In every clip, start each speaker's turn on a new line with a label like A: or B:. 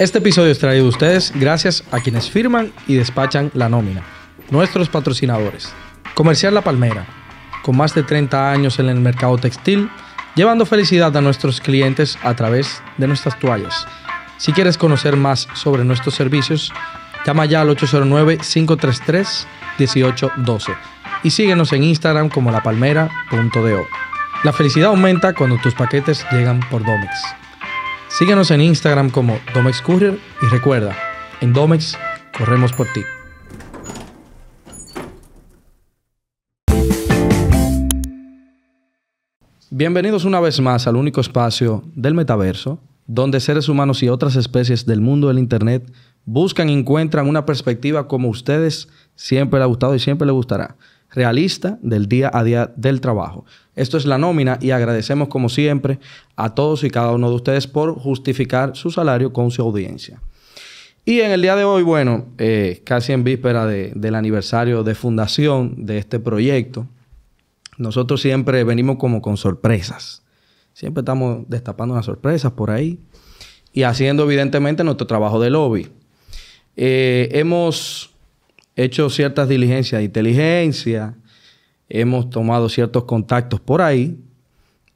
A: Este episodio es traído a ustedes gracias a quienes firman y despachan la nómina, nuestros patrocinadores. Comercial La Palmera, con más de 30 años en el mercado textil, llevando felicidad a nuestros clientes a través de nuestras toallas. Si quieres conocer más sobre nuestros servicios, llama ya al 809-533-1812 y síguenos en Instagram como lapalmera.do. La felicidad aumenta cuando tus paquetes llegan por Domex. Síguenos en Instagram como DomexCourier y recuerda, en Domex corremos por ti. Bienvenidos una vez más al único espacio del metaverso, donde seres humanos y otras especies del mundo del Internet buscan y encuentran una perspectiva como ustedes siempre les ha gustado y siempre les gustará realista del día a día del trabajo. Esto es la nómina y agradecemos como siempre a todos y cada uno de ustedes por justificar su salario con su audiencia. Y en el día de hoy, bueno, eh, casi en víspera del aniversario de fundación de este proyecto, nosotros siempre venimos como con sorpresas. Siempre estamos destapando las sorpresas por ahí y haciendo evidentemente nuestro trabajo de lobby. Eh, hemos hecho ciertas diligencias de inteligencia, hemos tomado ciertos contactos por ahí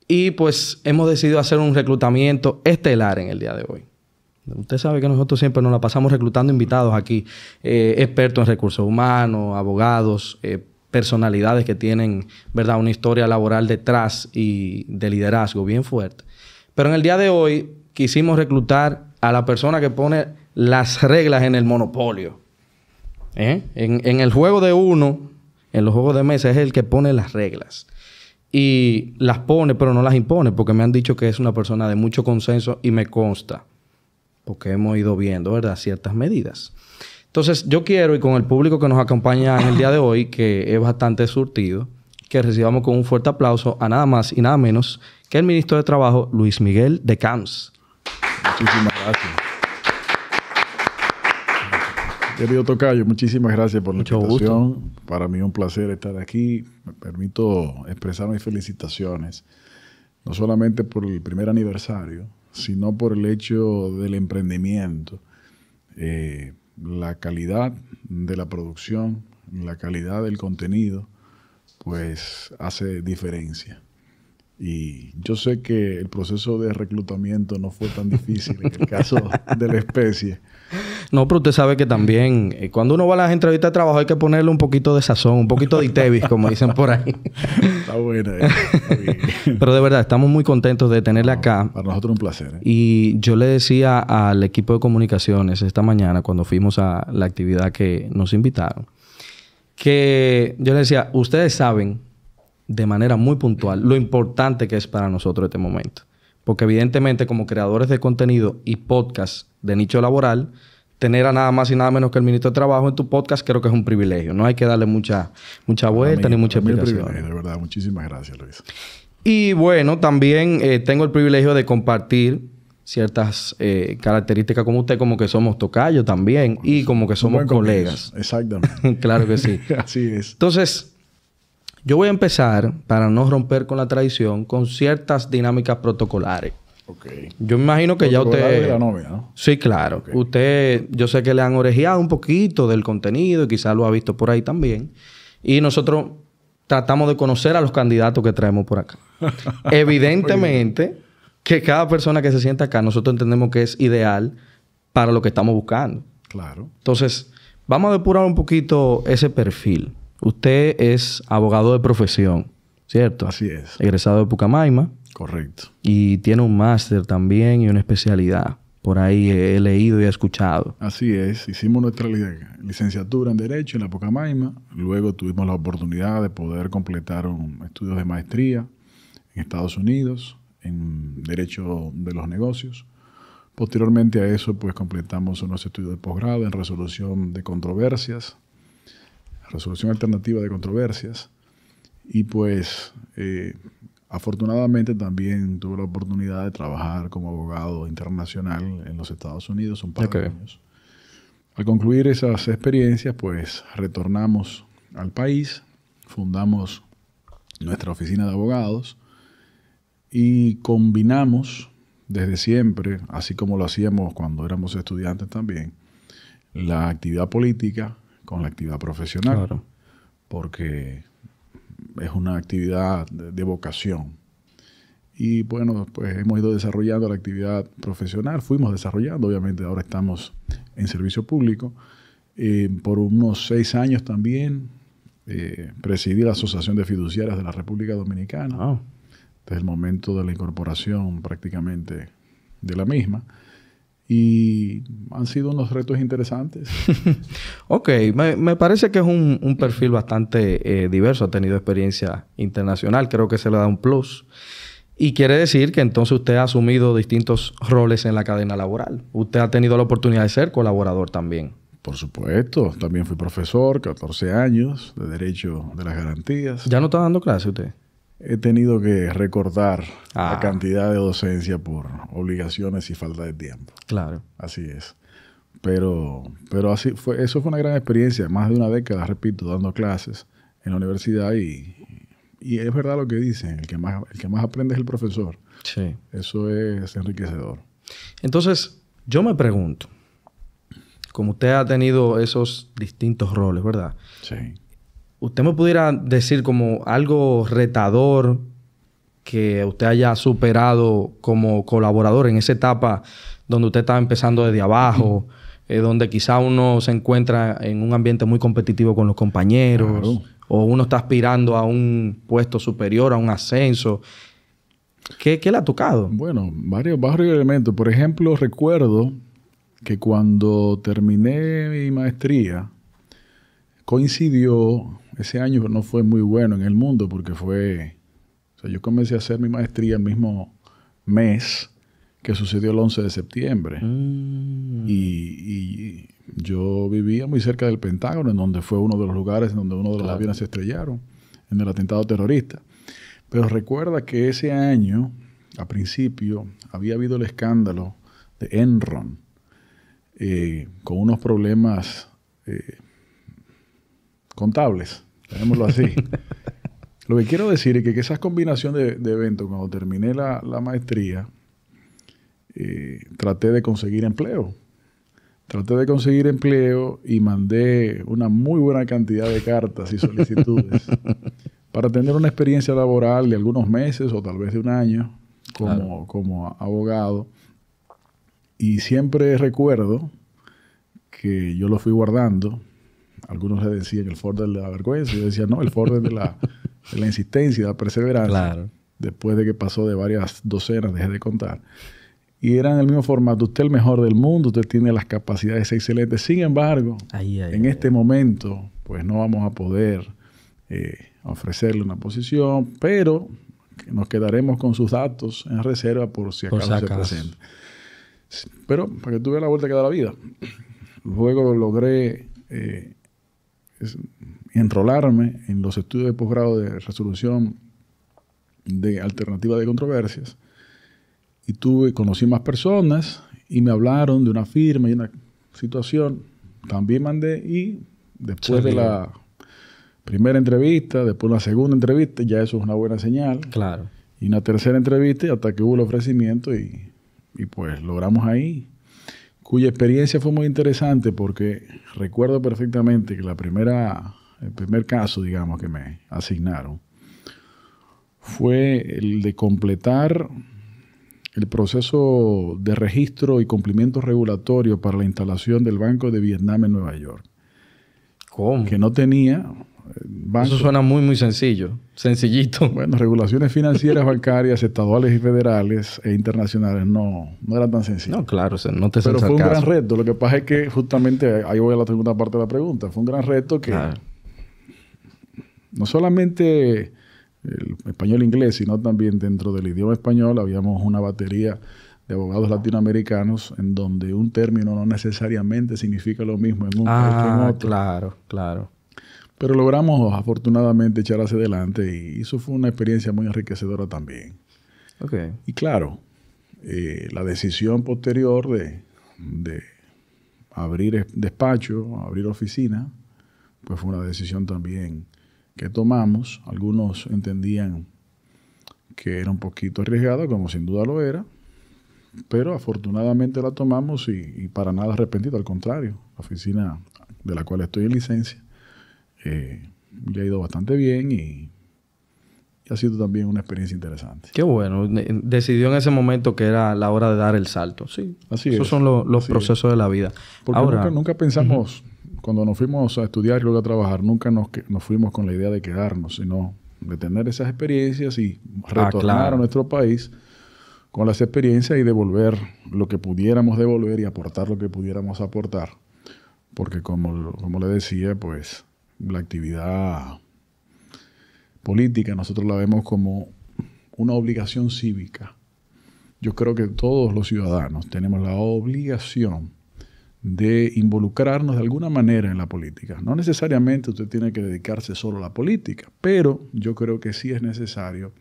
A: y pues hemos decidido hacer un reclutamiento estelar en el día de hoy. Usted sabe que nosotros siempre nos la pasamos reclutando invitados aquí, eh, expertos en recursos humanos, abogados, eh, personalidades que tienen ¿verdad? una historia laboral detrás y de liderazgo bien fuerte. Pero en el día de hoy quisimos reclutar a la persona que pone las reglas en el monopolio. ¿Eh? En, el juego de uno, en los juegos de mesa, es el que pone las reglas. Y las pone, pero no las impone, porque me han dicho que es una persona de mucho consenso y me consta, porque hemos ido viendo, ¿verdad?, ciertas medidas. Entonces, yo quiero, y con el público que nos acompaña en el día de hoy, que es bastante surtido, que recibamos con un fuerte aplauso a nada más y nada menos que el ministro de Trabajo, Luis Miguel de Camps. Muchísimas gracias. Querido Tocayo, muchísimas gracias por la invitación.
B: Para mí un placer estar aquí. Me permito expresar mis felicitaciones, no solamente por el primer aniversario, sino por el hecho del emprendimiento, eh, la calidad de la producción, la calidad del contenido, pues hace diferencia. Y yo sé que el proceso de reclutamiento no fue tan difícil en el caso de la especie.
A: No, pero usted sabe que también eh, cuando uno va a las entrevistas de trabajo hay que ponerle un poquito de sazón, un poquito de itevis, como dicen por ahí. Está bueno. Eh, pero de verdad, estamos muy contentos de tenerle acá. Para nosotros un placer. Eh. Y yo le decía al equipo de comunicaciones esta mañana cuando fuimos a la actividad que nos invitaron, que yo le decía, ustedes saben de manera muy puntual lo importante que es para nosotros este momento. Porque evidentemente como creadores de contenido y podcast de nicho laboral, tener a nada más y nada menos que el ministro de Trabajo en tu podcast creo que es un privilegio. No hay que darle mucha, mucha vuelta ni mucha explicación. De
B: verdad, muchísimas gracias Luis.
A: Y bueno, también eh, tengo el privilegio de compartir ciertas eh, características como usted, como que somos tocayo también y como que somos colegas.
B: Exactamente.
A: claro que sí. Así es. Entonces, yo voy a empezar, para no romper con la tradición, con ciertas dinámicas protocolares. Okay. Yo me imagino que ya usted... la novia, ¿no? Sí, claro. Usted, yo sé que le han orejeado un poquito del contenido y quizás lo ha visto por ahí también. Y nosotros tratamos de conocer a los candidatos que traemos por acá. Evidentemente que cada persona que se sienta acá, nosotros entendemos que es ideal para lo que estamos buscando. Claro. Entonces, vamos a depurar un poquito ese perfil. Usted es abogado de profesión, ¿cierto? Así es. Egresado de Pucamaima. Correcto. Y tiene un máster también y una especialidad. Por ahí he leído y he escuchado.
B: Así es. Hicimos nuestra licenciatura en Derecho en la Pucamaima. Luego tuvimos la oportunidad de poder completar un estudio de maestría en Estados Unidos en Derecho de los Negocios. Posteriormente a eso, pues completamos unos estudios de posgrado en resolución de controversias resolución alternativa de controversias. Y pues eh, afortunadamente también tuve la oportunidad de trabajar como abogado internacional en los Estados Unidos un par de años. Al concluir esas experiencias, pues retornamos al país, fundamos nuestra oficina de abogados y combinamos desde siempre, así como lo hacíamos cuando éramos estudiantes también, la actividad política con la actividad profesional. Porque es una actividad de, vocación. Y bueno, pues hemos ido desarrollando la actividad profesional, fuimos desarrollando, obviamente ahora estamos en servicio público. Eh, por unos seis años también eh, presidí la Asociación de Fiduciarias de la República Dominicana, ah. desde el momento de la incorporación prácticamente de la misma y han sido unos retos interesantes.
A: ok, me, parece que es un, perfil bastante eh, diverso, ha tenido experiencia internacional, creo que se le da un plus. Y quiere decir que entonces usted ha asumido distintos roles en la cadena laboral. Usted ha tenido la oportunidad de ser colaborador también.
B: Por supuesto, también fui profesor,
A: 14 años
B: de Derecho de las
A: Garantías. ¿Ya no está dando clase usted?
B: he tenido que recortar la ah. cantidad de docencia por obligaciones y falta de tiempo. Claro. Así es. Pero, pero así fue, eso fue una gran experiencia, más de una década, repito, dando clases en la universidad y, y es verdad lo que dicen, el que más, el que más aprende es el
A: profesor. Sí. Eso es enriquecedor. Entonces, yo me pregunto, como usted ha tenido esos distintos roles, ¿verdad? Sí. ¿Usted me pudiera decir como algo retador que usted haya superado como colaborador en esa etapa donde usted estaba empezando desde abajo, eh, donde quizá uno se encuentra en un ambiente muy competitivo con los compañeros, o uno está aspirando a un puesto superior, a un ascenso? ¿Qué, qué le ha tocado? Bueno, varios, varios elementos. Por ejemplo, recuerdo
B: que cuando terminé mi maestría, Coincidió, ese año no fue muy bueno en el mundo porque fue, yo comencé a hacer mi maestría el mismo mes que sucedió el 11 de septiembre. Mm. Y, yo vivía muy cerca del Pentágono, en donde fue uno de los lugares en donde uno de los aviones se estrellaron, en el atentado terrorista. Pero recuerda que ese año, a principio, había habido el escándalo de Enron, eh, con unos problemas eh, contables, tenemoslo así. Lo que quiero decir es que, esa combinación de, eventos, cuando terminé la, maestría, eh, traté de conseguir empleo. Traté de conseguir empleo y mandé una muy buena cantidad de cartas y solicitudes para tener una experiencia laboral de algunos meses o tal vez de un año como, como abogado. Y siempre recuerdo que yo lo fui guardando algunos le decían el Ford de la vergüenza, yo decía, no, el Ford de la, de la insistencia, de la perseverancia. Claro. Después de que pasó de varias docenas, dejé de contar. Y eran el mismo formato, usted es el mejor del mundo, usted tiene las capacidades excelentes. Sin embargo, en este momento, pues no vamos a poder eh, ofrecerle una posición, pero nos quedaremos con sus datos en reserva por si acaso, se presenta. Pero para que tú la vuelta que da la vida. Luego logré eh, enrolarme en los estudios de posgrado de resolución de alternativa de controversias. Y tuve, conocí más personas y me hablaron de una firma y una situación. También mandé y después de la primera entrevista, después de la segunda entrevista, ya eso es una buena señal. Claro. Y una tercera entrevista hasta que hubo el ofrecimiento y, y pues logramos ahí cuya experiencia fue muy interesante porque recuerdo perfectamente que la primera, el primer caso, digamos, que me asignaron fue el de completar el proceso de registro y cumplimiento regulatorio para la instalación del Banco de Vietnam en Nueva York. ¿Cómo? Que no tenía eso suena muy, muy sencillo, sencillito. Bueno, regulaciones financieras, bancarias, estaduales y federales e internacionales no, eran tan sencillas. No, claro, Pero fue un gran reto. Lo que pasa es que justamente, ahí voy a la segunda parte de la pregunta, fue un gran reto que no solamente el español-inglés, e sino también dentro del idioma español habíamos una batería de abogados latinoamericanos en donde un término no necesariamente significa lo mismo en un país que ah, Claro, claro. Pero logramos afortunadamente echar hacia adelante y eso fue una experiencia muy enriquecedora también. Y claro, eh, la decisión posterior de, de abrir despacho, abrir oficina, pues fue una decisión también que tomamos. Algunos entendían que era un poquito arriesgado, como sin duda lo era, pero afortunadamente la tomamos y, y para nada arrepentido, al contrario, la oficina de la cual estoy en licencia ...ya eh, ha ido bastante bien y, ha sido también una experiencia interesante.
A: Qué bueno. Decidió en ese momento que era la hora de dar el salto. Sí, así Esos son los, procesos de la vida. nunca,
B: pensamos, cuando nos fuimos a estudiar y luego a trabajar, nunca nos, nos fuimos con la idea de quedarnos, sino de tener esas experiencias y ah, retornar a nuestro país con las experiencias y devolver lo que pudiéramos devolver y aportar lo que pudiéramos aportar. Porque como, como le decía, pues la actividad política nosotros la vemos como una obligación cívica. Yo creo que todos los ciudadanos tenemos la obligación de involucrarnos de alguna manera en la política. No necesariamente usted tiene que dedicarse solo a la política, pero yo creo que sí es necesario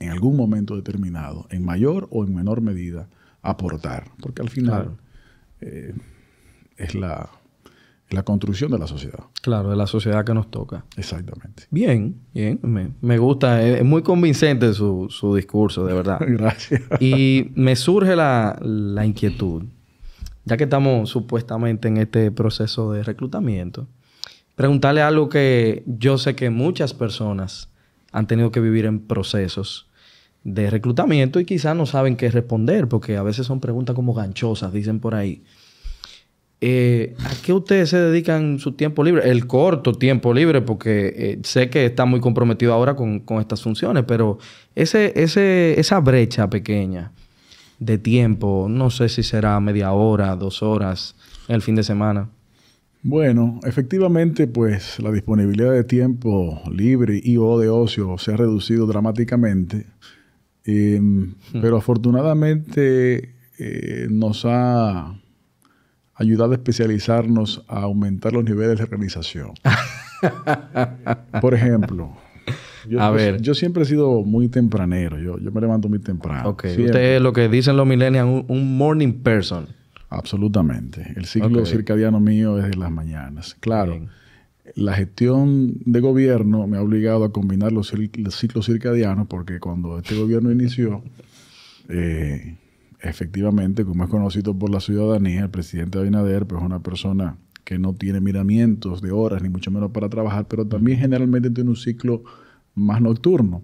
B: en algún momento determinado, en mayor o en menor medida, aportar, porque al final eh, es la la construcción de la sociedad.
A: Claro, de la sociedad que nos toca.
B: Exactamente.
A: Bien, bien, me, gusta, es, muy convincente su, discurso, de verdad. Gracias. Y me surge la, la, inquietud, ya que estamos supuestamente en este proceso de reclutamiento, preguntarle algo que yo sé que muchas personas han tenido que vivir en procesos de reclutamiento y quizás no saben qué responder, porque a veces son preguntas como ganchosas, dicen por ahí. Eh, ¿A qué ustedes se dedican su tiempo libre? El corto tiempo libre, porque eh, sé que está muy comprometido ahora con, estas funciones, pero ese, esa brecha pequeña de tiempo, no sé si será media hora, dos horas, el fin de semana.
B: Bueno, efectivamente, pues la disponibilidad de tiempo libre y o de ocio se ha reducido dramáticamente, em, hmm. pero afortunadamente eh, nos ha Ayudar a especializarnos a aumentar los niveles de organización Por ejemplo, yo, yo siempre he sido muy tempranero, yo, me levanto muy temprano. Usted
A: es lo que dicen los millennials, un, morning person. Absolutamente.
B: El ciclo circadiano mío es de las mañanas. Claro. La gestión de gobierno me ha obligado a combinar los, ciclos circadianos porque cuando este gobierno inició, eh, efectivamente, como es conocido por la ciudadanía, el presidente Abinader pues, es una persona que no tiene miramientos de horas, ni mucho menos para trabajar, pero también generalmente tiene un ciclo más nocturno.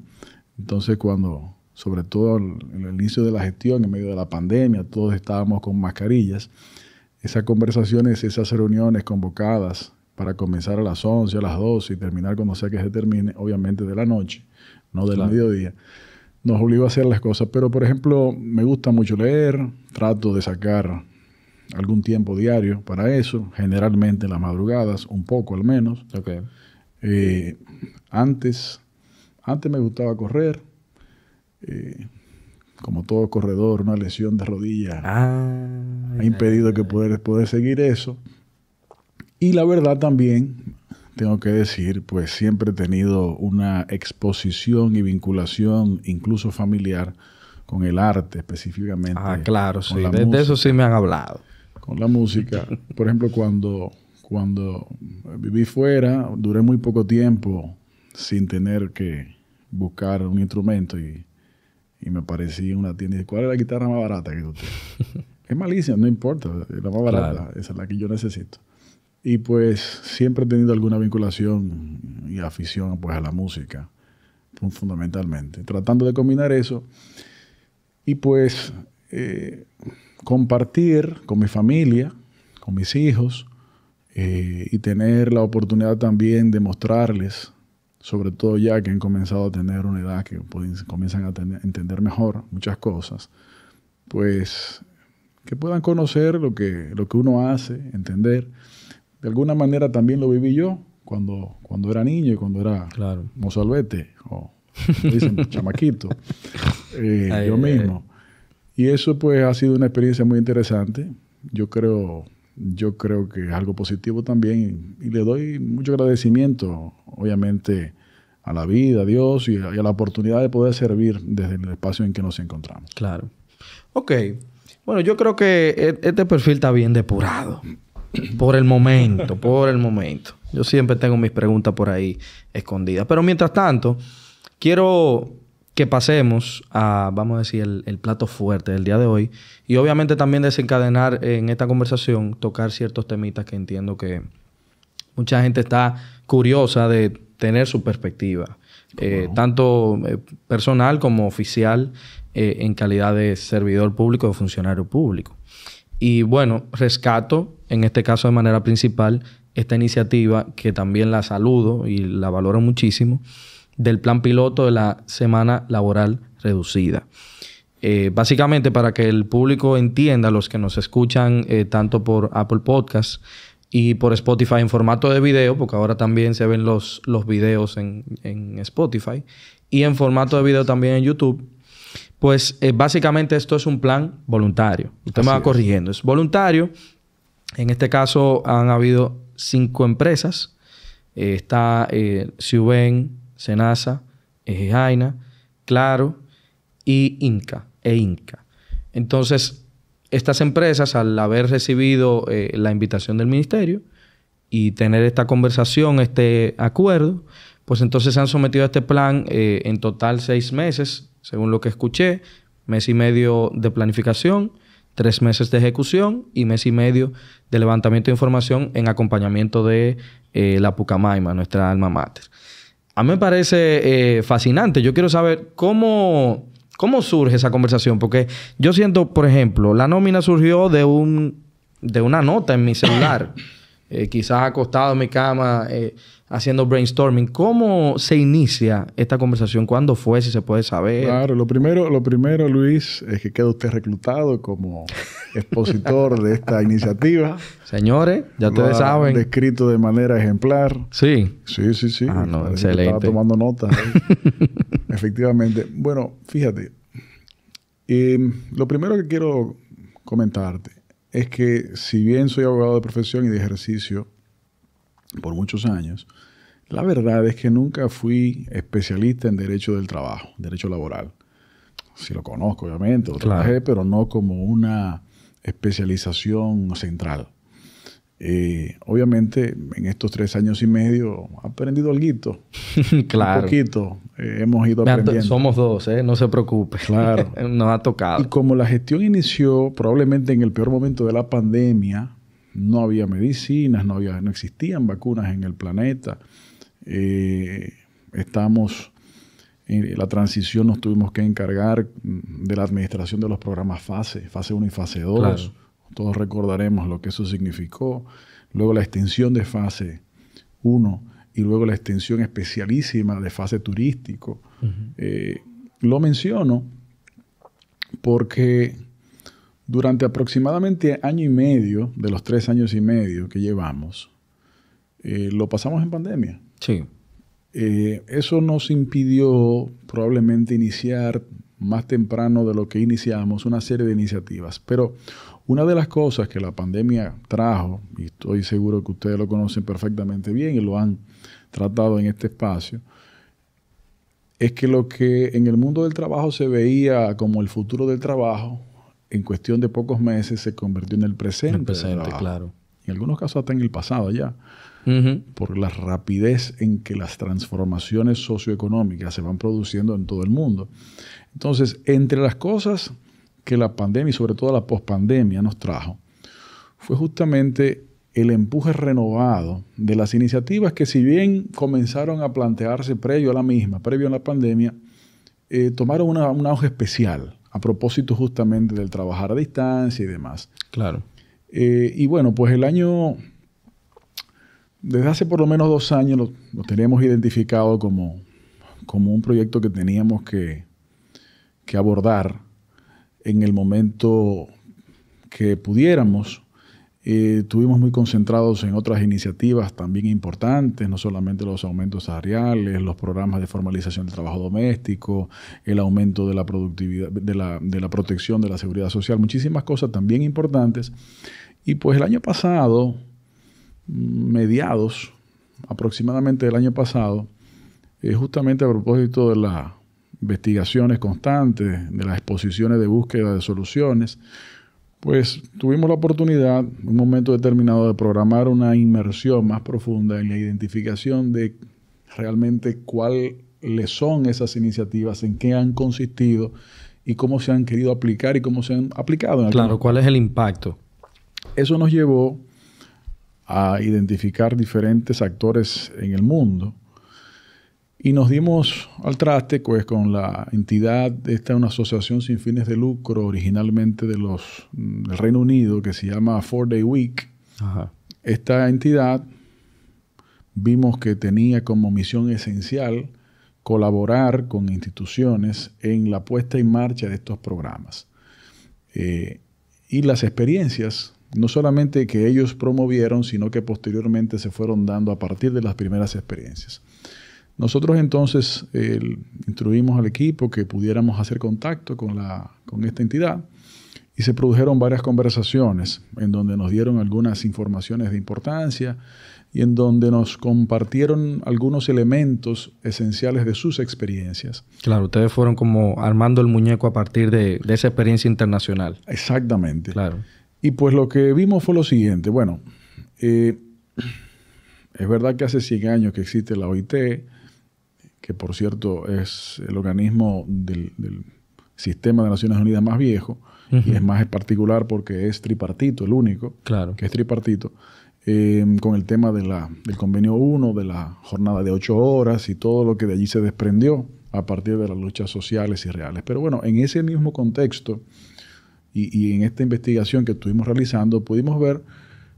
B: Entonces, cuando, sobre todo en el inicio de la gestión, en medio de la pandemia, todos estábamos con mascarillas, esas conversaciones, esas reuniones convocadas para comenzar a las 11, a las 12 y terminar cuando sea que se termine, obviamente de la noche, no del mediodía nos obligó a hacer las cosas. Pero, por ejemplo, me gusta mucho leer, trato de sacar algún tiempo diario para eso, generalmente en las madrugadas, un poco al menos. Eh, antes, antes me gustaba correr, eh, como todo corredor, una lesión de rodilla ah, ha impedido que pueda poder seguir eso. Y la verdad también tengo que decir, pues siempre he tenido una exposición y vinculación, incluso familiar, con el arte específicamente. Ah, claro, sí. De, eso sí
A: me han hablado. Con la
B: música. Por ejemplo, cuando, cuando viví fuera, duré muy poco tiempo sin tener que buscar un instrumento y, me aparecí una tienda y ¿cuál es la guitarra más barata que tú tienes? es malicia, no importa, es la más barata, esa es la que yo necesito. Y pues siempre he tenido alguna vinculación y afición pues, a la música, fundamentalmente. Tratando de combinar eso y pues eh, compartir con mi familia, con mis hijos eh, y tener la oportunidad también de mostrarles, sobre todo ya que han comenzado a tener una edad que comienzan a entender mejor muchas cosas, pues que puedan conocer lo que, lo que uno hace, entender de alguna manera también lo viví yo cuando, cuando era niño y cuando era mozalbete o dicen chamaquito, eh, yo mismo. Y eso pues ha sido una experiencia muy interesante. Yo creo, yo creo que es algo positivo también y, le doy mucho agradecimiento, obviamente, a la vida, a Dios y a, y a, la oportunidad de poder servir desde el espacio en que nos encontramos.
A: Claro. Ok. Bueno, yo creo que e, este perfil está bien depurado. Por el momento, por el momento. Yo siempre tengo mis preguntas por ahí escondidas. Pero mientras tanto, quiero que pasemos a, vamos a decir, el, plato fuerte del día de hoy. Y obviamente también desencadenar en esta conversación, tocar ciertos temitas que entiendo que mucha gente está curiosa de tener su perspectiva, eh, tanto eh, personal como oficial, eh, en calidad de servidor público o funcionario público. Y bueno, rescato, en este caso de manera principal, esta iniciativa que también la saludo y la valoro muchísimo, del plan piloto de la semana laboral reducida. Eh, básicamente para que el público entienda, los que nos escuchan eh, tanto por Apple Podcasts y por Spotify en formato de video, porque ahora también se ven los, los videos en, en Spotify, y en formato de video también en YouTube, pues eh, básicamente esto es un plan voluntario. Usted me va corrigiendo. Es voluntario. En este caso han habido cinco empresas. Eh, está eh, Senasa, Ejejaina, Claro y Inca, e Inca. Entonces, estas empresas, al haber recibido eh, la invitación del ministerio y tener esta conversación, este acuerdo, pues entonces se han sometido a este plan eh, en total seis meses, según lo que escuché, mes y medio de planificación, tres meses de ejecución y mes y medio de levantamiento de información en acompañamiento de eh, la Pucamaima, nuestra alma mater. A mí me parece eh, fascinante. Yo quiero saber cómo, cómo surge esa conversación, porque yo siento, por ejemplo, la nómina surgió de, un, de una nota en mi celular. quizás acostado en mi cama, haciendo brainstorming. ¿Cómo se inicia esta conversación? ¿Cuándo fue? Si se puede saber. Claro, lo primero, lo
B: primero, Luis, es que queda usted reclutado como expositor de esta iniciativa.
A: Señores, ya ustedes saben.
B: Descrito de manera ejemplar.
A: Sí. Sí, sí,
B: sí. Ah, no, excelente. Estaba tomando notas. Efectivamente. Bueno, fíjate. Em, lo primero que quiero comentarte es que si bien soy abogado de profesión y de ejercicio por muchos años, la verdad es que nunca fui especialista en derecho del trabajo, derecho laboral. Sí lo conozco, obviamente, lo pero no como una especialización central. Eh, obviamente, en estos tres años y medio he aprendido algo. claro. Un poquito eh, hemos ido aprendiendo. Somos
A: dos, eh, no se preocupe.
B: Claro. Nos ha tocado. Y como la gestión inició probablemente en el peor momento de la pandemia, no había medicinas, no, había, no existían vacunas en el planeta eh, estamos en la transición, nos tuvimos que encargar mm, de la administración de los programas FASE, fase 1 y fase 2. Todos recordaremos lo que eso significó. Luego la extensión de fase 1 y luego la extensión especialísima de fase turístico. Eh, lo menciono porque durante aproximadamente año y medio, de los tres años y medio que llevamos, eh, lo pasamos en pandemia. Sí. Eh, eso nos impidió probablemente iniciar más temprano de lo que iniciamos una serie de iniciativas. Pero una de las cosas que la pandemia trajo, y estoy seguro que ustedes lo conocen perfectamente bien y lo han tratado en este espacio, es que lo que en el mundo del trabajo se veía como el futuro del trabajo, en cuestión de pocos meses se convirtió en el presente. El presente, claro. En algunos casos hasta en el pasado ya por la rapidez en que las transformaciones socioeconómicas se van produciendo en todo el mundo. Entonces, entre las cosas que la pandemia y sobre todo la pospandemia nos trajo, fue justamente el empuje renovado de las iniciativas que si bien comenzaron a plantearse previo a la misma, previo a la pandemia, eh, tomaron una, un auge especial a propósito justamente del trabajar a distancia y demás. Claro. Eh, y bueno, pues el año desde hace por lo menos dos años lo, teníamos identificado como, un proyecto que teníamos que, abordar en el momento que pudiéramos. Eh, tuvimos muy concentrados en otras iniciativas también importantes, no solamente los aumentos salariales, los programas de formalización del trabajo doméstico, el aumento de la productividad, de la, de la protección de la seguridad social, muchísimas cosas también importantes. Y pues el año pasado, mediados aproximadamente del año pasado, es eh, justamente a propósito de las investigaciones constantes, de las exposiciones de búsqueda de soluciones, pues tuvimos la oportunidad, en un momento determinado, de programar una inmersión más profunda en la identificación de realmente cuáles son esas iniciativas, en qué han consistido y cómo se han querido aplicar y cómo se han aplicado. claro,
A: cuál es el impacto.
B: Eso nos llevó a identificar diferentes actores en el mundo. Y nos dimos al traste pues, con la entidad, esta es una asociación sin fines de lucro originalmente de los, mm, del Reino Unido que se llama Four Day Week. Esta entidad vimos que tenía como misión esencial colaborar con instituciones en la puesta en marcha de estos programas. Eh, y las experiencias no solamente que ellos promovieron, sino que posteriormente se fueron dando a partir de las primeras experiencias. Nosotros entonces instruimos al equipo que pudiéramos hacer contacto con, la, con esta entidad y se produjeron varias conversaciones en donde nos dieron algunas informaciones de importancia y en donde nos compartieron algunos elementos esenciales de sus experiencias.
A: Claro, ustedes fueron como armando el muñeco a partir de, de esa experiencia internacional. Exactamente. Claro. Y pues lo que vimos fue lo
B: siguiente. Bueno, eh, es verdad que hace 100 años que existe la OIT, que por cierto es el organismo del, sistema de Naciones Unidas más viejo, y es más particular porque es tripartito, el único claro. que es tripartito, eh, con el tema de la, del convenio 1, de la jornada de 8 horas y todo lo que de allí se desprendió a partir de las luchas sociales y reales. Pero bueno, en ese mismo contexto, y, en esta investigación que estuvimos realizando pudimos ver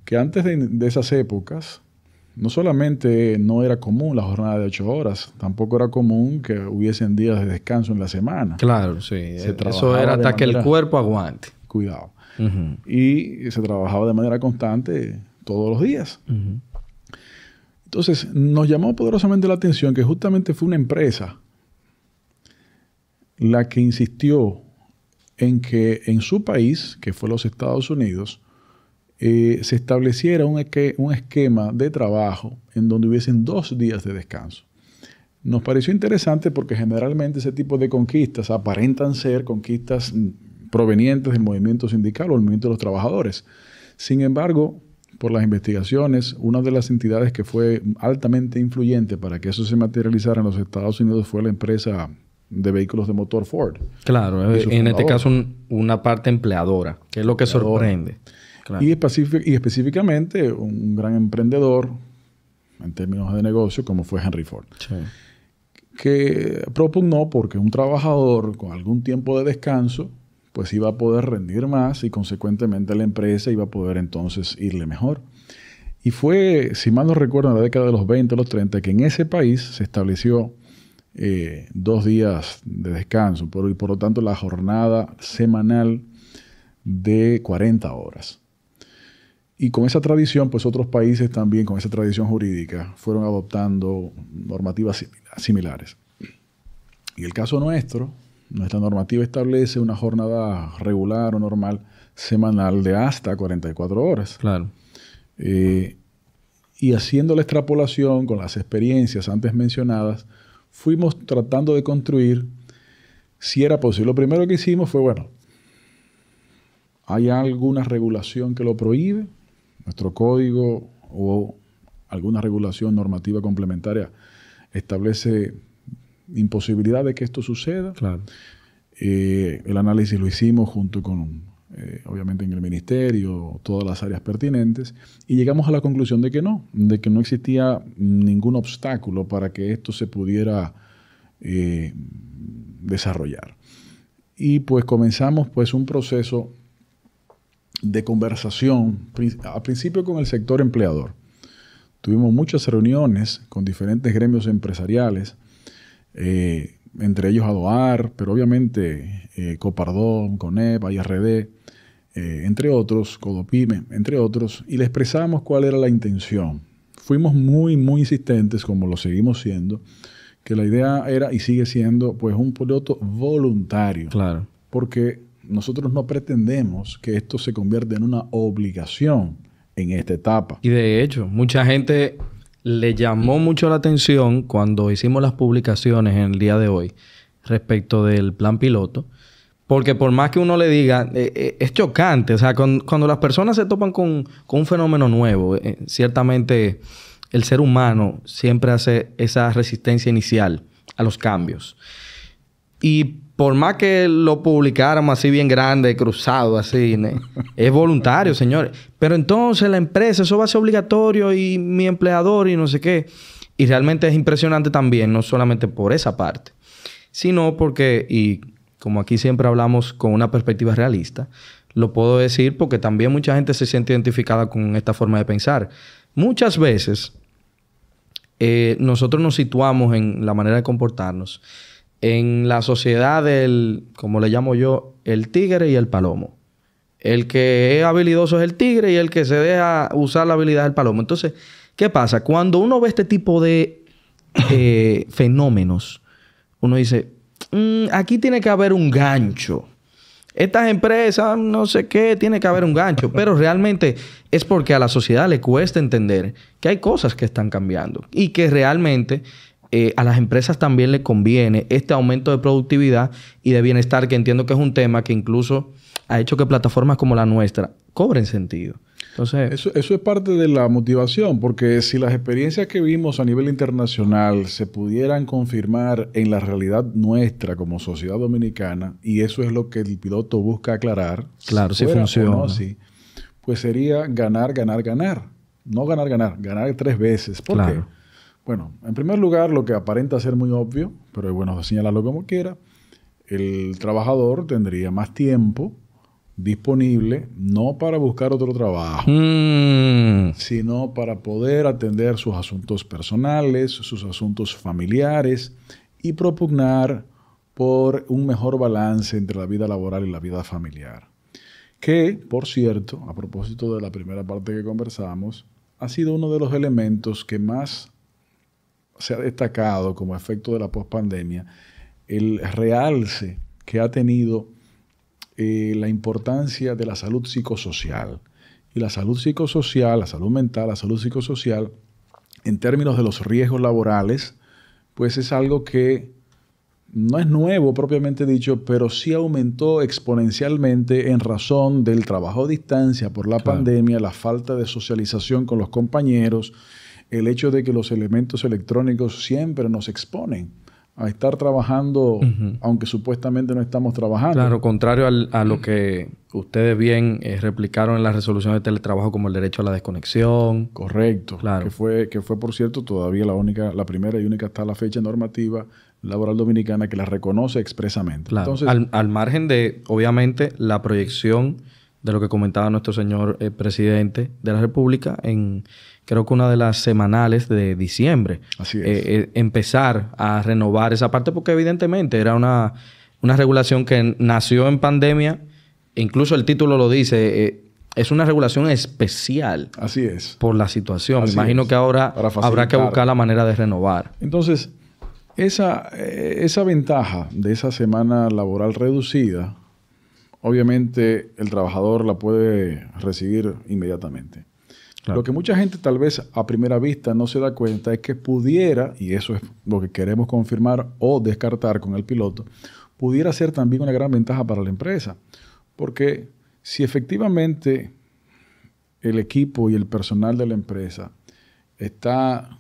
B: que antes de, esas épocas, no solamente no era común la jornada de ocho horas, tampoco era común que hubiesen días de descanso en la semana. Claro, sí. Eh, eso era hasta que el cuerpo aguante. Cuidado. Y se trabajaba de manera constante todos los días. Entonces, nos llamó poderosamente la atención que justamente fue una empresa la que insistió en que en su país, que fue los Estados Unidos, eh, se estableciera un, un esquema de trabajo en donde hubiesen dos días de descanso. Nos pareció interesante porque generalmente ese tipo de conquistas aparentan ser conquistas provenientes del movimiento sindical o el movimiento de los trabajadores. Sin embargo, por las investigaciones, una de las entidades que fue altamente influyente para que eso se materializara en los Estados Unidos fue la empresa de vehículos de motor Ford.
A: Claro, en este caso una parte empleadora, que es lo que sorprende. Y,
B: específicamente un gran emprendedor en términos de negocio como fue Henry Ford. Que propugnó porque un trabajador con algún tiempo de descanso pues iba a poder rendir más y consecuentemente la empresa iba a poder entonces irle mejor. Y fue, si mal no recuerdo, en la década de los 20, los 30, que en ese país se estableció eh, dos días de descanso, y por lo tanto la jornada semanal de 40 horas. Y con esa tradición, pues otros países también, con esa tradición jurídica, fueron adoptando normativas similares. Y el caso nuestro, nuestra normativa establece una jornada regular o normal semanal de hasta 44 horas. Claro. Eh, y haciendo la extrapolación con las experiencias antes mencionadas, fuimos tratando de construir si era posible. Lo primero que hicimos fue, bueno, ¿hay alguna regulación que lo prohíbe? Nuestro código o alguna regulación normativa complementaria establece imposibilidad de que esto suceda. Eh, el análisis lo hicimos junto con eh, obviamente en el ministerio, todas las áreas pertinentes, y llegamos a la conclusión de que no, de que no existía ningún obstáculo para que esto se pudiera eh, desarrollar. Y pues comenzamos pues un proceso de conversación, al principio con el sector empleador. Tuvimos muchas reuniones con diferentes gremios empresariales, eh, entre ellos Adoar, pero obviamente eh, Copardón, CONEP, IRD, eh, entre otros, Codopime, entre otros, y le expresamos cuál era la intención. Fuimos muy, muy insistentes, como lo seguimos siendo, que la idea era y sigue siendo pues un piloto voluntario. Claro. Porque nosotros no pretendemos que esto se convierta en una obligación en esta etapa.
A: Y de hecho, mucha gente le llamó mucho la atención cuando hicimos las publicaciones en el día de hoy respecto del plan piloto, porque por más que uno le diga, eh, eh, es chocante, o sea, cuando las personas se topan con, un fenómeno nuevo, eh, ciertamente el ser humano siempre hace esa resistencia inicial a los cambios. Y por más que lo publicáramos así bien grande, cruzado, así, es voluntario, señores. Pero entonces la empresa, eso va a ser obligatorio y mi empleador y no sé qué. Y realmente es impresionante también, no solamente por esa parte, sino porque, y como aquí siempre hablamos con una perspectiva realista, lo puedo decir porque también mucha gente se siente identificada con esta forma de pensar. Muchas veces eh, nosotros nos situamos en la manera de comportarnos en la sociedad del, como le llamo yo, el tigre y el palomo. El que es habilidoso es el tigre y el que se deja usar la habilidad es el palomo. Entonces, ¿qué pasa? Cuando uno ve este tipo de eh, fenómenos, uno dice, mm, aquí tiene que haber un gancho. Estas empresas, no sé qué, tiene que haber un gancho, pero realmente es porque a la sociedad le cuesta entender que hay cosas que están cambiando y que realmente eh, a las empresas también le conviene este aumento de productividad y de bienestar, que entiendo que es un tema que incluso ha hecho que plataformas como la nuestra cobren sentido. Entonces,
B: eso, es parte de la motivación, porque si las experiencias que vimos a nivel internacional se pudieran confirmar en la realidad nuestra como sociedad dominicana, y eso es lo que el piloto busca aclarar, claro, si, funciona. pues sería ganar, ganar, ganar. No ganar, ganar, ganar tres veces. ¿Por qué? Bueno, en primer lugar, lo que aparenta ser muy obvio, pero bueno, señalarlo como quiera, el trabajador tendría más tiempo disponible no para buscar otro trabajo, mm. sino para poder atender sus asuntos personales, sus asuntos familiares y propugnar por un mejor balance entre la vida laboral y la vida familiar. Que, por cierto, a propósito de la primera parte que conversamos, ha sido uno de los elementos que más se ha destacado como efecto de la pospandemia el realce que ha tenido eh, la importancia de la salud psicosocial. Y la salud psicosocial, la salud mental, la salud psicosocial, en términos de los riesgos laborales, pues es algo que no es nuevo propiamente dicho, pero sí aumentó exponencialmente en razón del trabajo a distancia por la pandemia, la falta de socialización con los compañeros, el hecho de que los elementos electrónicos siempre nos exponen a estar trabajando, aunque supuestamente no estamos trabajando.
A: Claro, contrario a lo mm. que ustedes bien eh, replicaron en la resolución de teletrabajo como el derecho a la desconexión.
B: Correcto. Claro. Que fue, que fue por cierto, todavía la única, la primera y única hasta la fecha normativa laboral dominicana que la reconoce expresamente. al
A: margen de, obviamente, la proyección de lo que comentaba nuestro señor eh, presidente de la República en creo que una de las semanales de diciembre. Así es. Eh, eh, empezar a renovar esa parte porque evidentemente era una, regulación que nació en pandemia, incluso el título lo dice. es una regulación especial. Así es. Por la situación. Imagino que ahora habrá que buscar la manera de renovar.
B: Entonces, esa, esa ventaja de esa semana laboral reducida obviamente el trabajador la puede recibir inmediatamente. Lo que mucha gente tal vez a primera vista no se da cuenta es que pudiera, y eso es lo que queremos confirmar o descartar con el piloto, pudiera ser también una gran ventaja para la empresa. Porque si efectivamente el equipo y el personal de la empresa está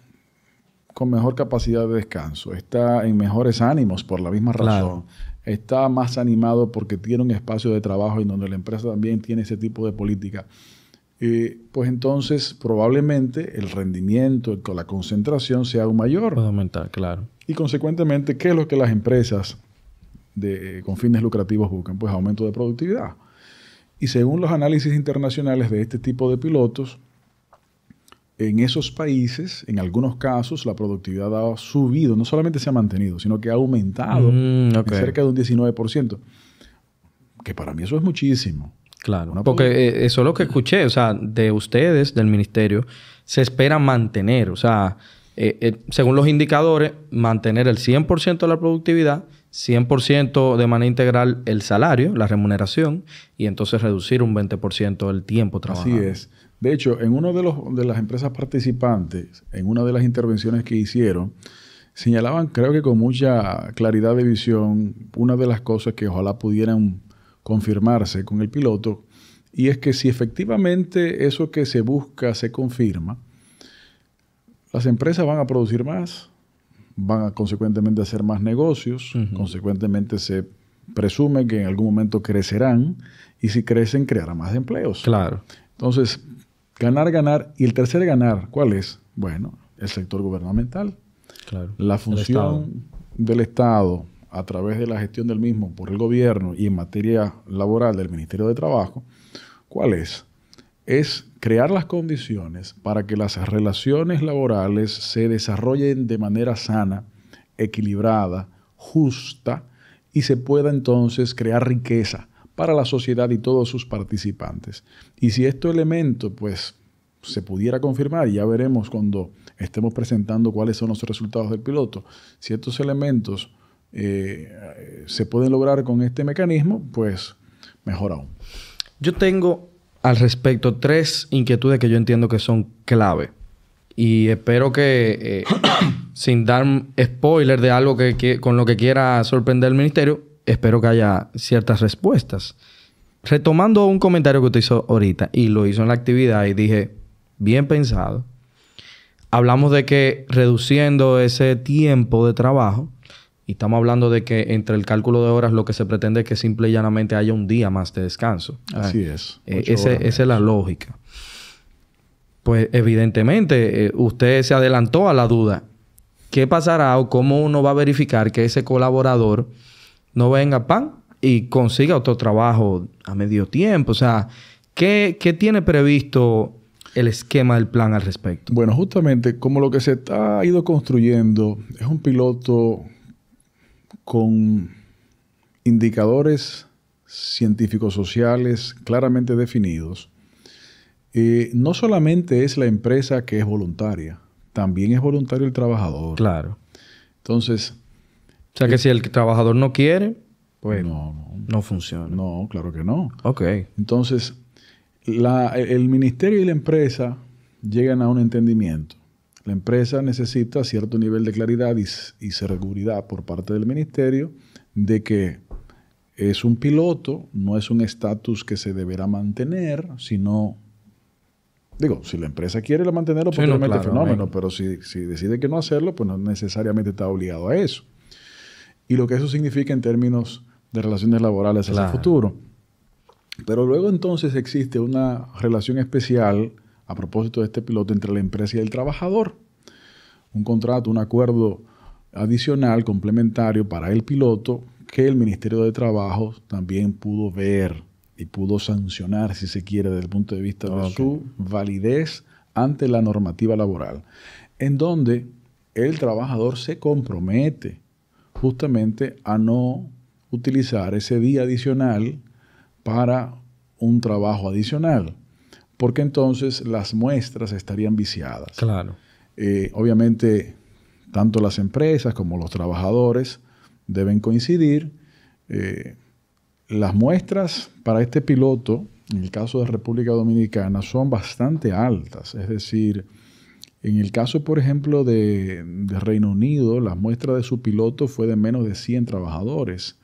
B: con mejor capacidad de descanso, está en mejores ánimos por la misma razón, está más animado porque tiene un espacio de trabajo en donde la empresa también tiene ese tipo de política, eh, pues entonces probablemente el rendimiento, la concentración sea aún mayor. Puede aumentar, claro. Y consecuentemente, ¿qué es lo que las empresas de, con fines lucrativos buscan? Pues aumento de productividad. Y según los análisis internacionales de este tipo de pilotos, en esos países, en algunos casos, la productividad ha subido, no solamente se ha mantenido, sino que ha aumentado mm, cerca de un 19%,
A: que para mí eso es muchísimo. Claro, porque eh, eso es lo que escuché, o sea, de ustedes, del ministerio, se espera mantener, o sea, eh, eh, según los indicadores, mantener el 100% de la productividad, 100% de manera integral el salario, la remuneración, y entonces reducir un 20% el tiempo trabajado. Así es.
B: De hecho, en una de, los, de las empresas participantes, en una de las intervenciones que hicieron, señalaban, creo que con mucha claridad de visión, una de las cosas que ojalá pudieran confirmarse con el piloto, y es que si efectivamente eso que se busca se confirma, las empresas van a producir más, van a consecuentemente hacer más negocios, consecuentemente se presume que en algún momento crecerán y si crecen crearán más empleos. Claro. Entonces, Ganar, ganar. Y el tercer ganar, ¿cuál es? Bueno, el sector gubernamental.
A: Claro. La función
B: del Estado a través de la gestión del mismo por el gobierno y en materia laboral del Ministerio de Trabajo, ¿cuál es? Es crear las condiciones para que las relaciones laborales se desarrollen de manera sana, equilibrada, justa y se pueda entonces crear riqueza para la sociedad y todos sus participantes. Y si este elemento, pues, se pudiera confirmar, ya veremos cuando estemos presentando cuáles son los resultados del piloto, si estos elementos eh, se pueden lograr con este mecanismo,
A: pues mejor aún. Yo tengo al respecto tres inquietudes que yo entiendo que son clave. Y espero que, eh, sin dar spoiler de algo que, con lo que quiera sorprender el ministerio, espero que haya ciertas respuestas. Retomando un comentario que usted hizo ahorita y lo hizo en la actividad y dije, bien pensado, hablamos de que reduciendo ese tiempo de trabajo, y estamos hablando de que entre el cálculo de horas lo que se pretende es que simple y llanamente haya un día más de descanso. Así es. Eh, esa es la lógica. Pues evidentemente eh, usted se adelantó a la duda. ¿Qué pasará o cómo uno va a verificar que ese colaborador no venga pan y consiga otro trabajo a medio tiempo. O sea, ¿qué, tiene previsto el esquema del plan al respecto? Bueno, justamente como lo que se está, ido construyendo es un
B: piloto con indicadores científicos sociales claramente definidos, eh, no solamente es la empresa que es voluntaria, también es voluntario el trabajador. Claro. Entonces,
A: o sea que si el trabajador no quiere, pues no, funciona.
B: No, claro que no. Ok. Entonces, el ministerio y la empresa llegan a un entendimiento. La empresa necesita cierto nivel de claridad y, seguridad por parte del ministerio de que es un piloto, no es un estatus que se deberá mantener, sino Digo, si la empresa quiere mantenerlo, mantener no, fenómeno, pero si, si, decide que no hacerlo, pues no necesariamente está obligado a eso y lo que eso significa en términos de relaciones laborales en el futuro. Pero luego entonces existe una relación especial a propósito de este piloto entre la empresa y el trabajador. Un contrato, un acuerdo adicional, complementario para el piloto que el Ministerio de Trabajo también pudo ver y pudo sancionar, si se quiere, desde el punto de vista de su validez ante la normativa laboral, en donde el trabajador se compromete justamente a no utilizar ese día adicional para un trabajo adicional, porque entonces las muestras estarían viciadas. Claro. Eh, obviamente, tanto las empresas como los trabajadores deben coincidir. Eh, las muestras para este piloto, en el caso de República Dominicana, son bastante altas, es decir, en el caso, por ejemplo, de, Reino Unido, la muestra de su piloto fue de menos de 100 trabajadores.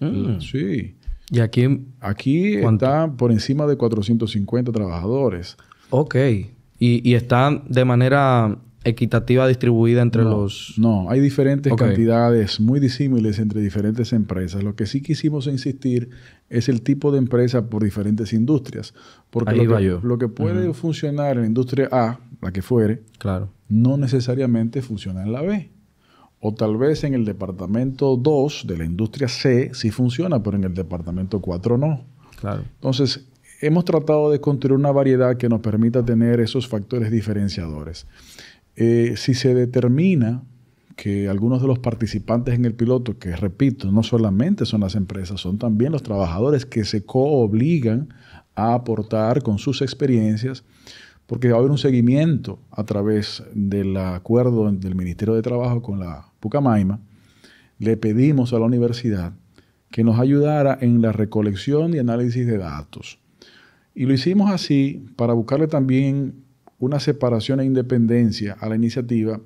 B: Ah. Sí. ¿Y aquí? Aquí está por encima de 450 trabajadores.
A: Ok. ¿Y, y están de manera equitativa distribuida entre los... No, hay diferentes
B: cantidades muy disímiles entre diferentes empresas. Lo que sí quisimos insistir es el tipo de empresa por diferentes industrias. Porque lo, que, puede funcionar en la industria A, la que fuere, claro. no necesariamente funciona en la B. O tal vez en el departamento 2 de la industria C sí funciona, pero en el departamento 4 no. Claro. Entonces, hemos tratado de construir una variedad que nos permita tener esos factores diferenciadores. Eh, si se determina que algunos de los participantes en el piloto, que repito, no solamente son las empresas, son también los trabajadores que se co-obligan a aportar con sus experiencias, porque va a haber un seguimiento a través del acuerdo del Ministerio de Trabajo con la Pucamaima. Le pedimos a la universidad que nos ayudara en la recolección y análisis de datos. Y lo hicimos así para buscarle también una separación e independencia a la iniciativa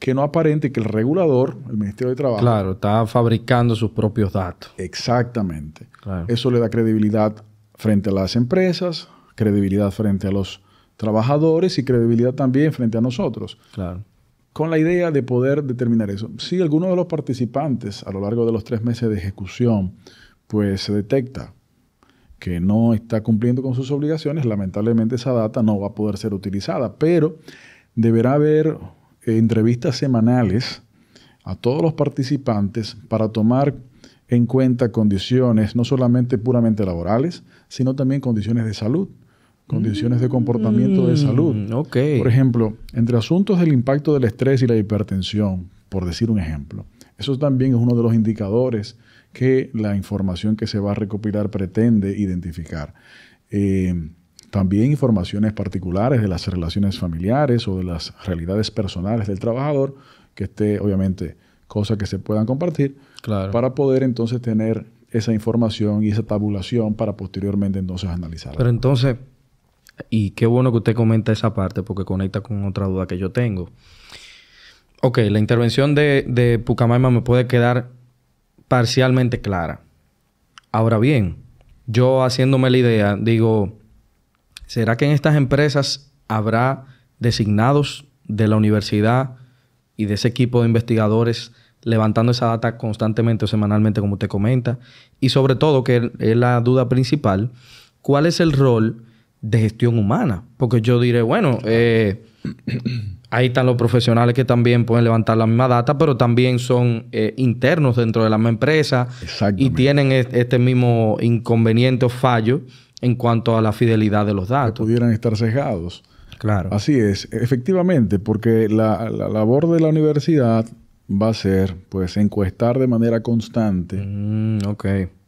B: que no aparente que el regulador, el Ministerio de Trabajo... Claro,
A: está fabricando sus propios datos. Exactamente. Eso le
B: da credibilidad frente a las empresas, credibilidad frente a los trabajadores y credibilidad también frente a nosotros. Claro. Con la idea de poder determinar eso. Si alguno de los participantes a lo largo de los tres meses de ejecución pues se detecta que no está cumpliendo con sus obligaciones, lamentablemente esa data no va a poder ser utilizada, pero deberá haber eh, entrevistas semanales a todos los participantes para tomar en cuenta condiciones no solamente puramente laborales, sino también condiciones de salud, condiciones de comportamiento de mm, salud. Por ejemplo, entre asuntos del impacto del estrés y la hipertensión, por decir un ejemplo, eso también es uno de los indicadores que la información que se va a recopilar pretende identificar. Eh, también informaciones particulares de las relaciones familiares o de las realidades personales del trabajador, que esté obviamente cosas que se puedan compartir, para poder entonces tener esa información y esa tabulación para posteriormente entonces analizar. Pero
A: entonces, y qué bueno que usted comenta esa parte porque conecta con otra duda que yo tengo. Ok, la intervención de, de Pucamaima me puede quedar parcialmente clara. Ahora bien, yo haciéndome la idea, digo, ¿será que en estas empresas habrá designados de la universidad y de ese equipo de investigadores levantando esa data constantemente o semanalmente, como usted comenta? Y sobre todo, que es la duda principal, ¿cuál es el rol de gestión humana? Porque yo diré, bueno, eh, Ahí están los profesionales que también pueden levantar la misma data, pero también son eh, internos dentro de la misma empresa y tienen este mismo inconveniente o fallo en cuanto a la fidelidad de los datos. Que pudieran estar sesgados. Claro.
B: Así es, efectivamente, porque la, labor de la universidad va a ser pues encuestar de manera constante mm,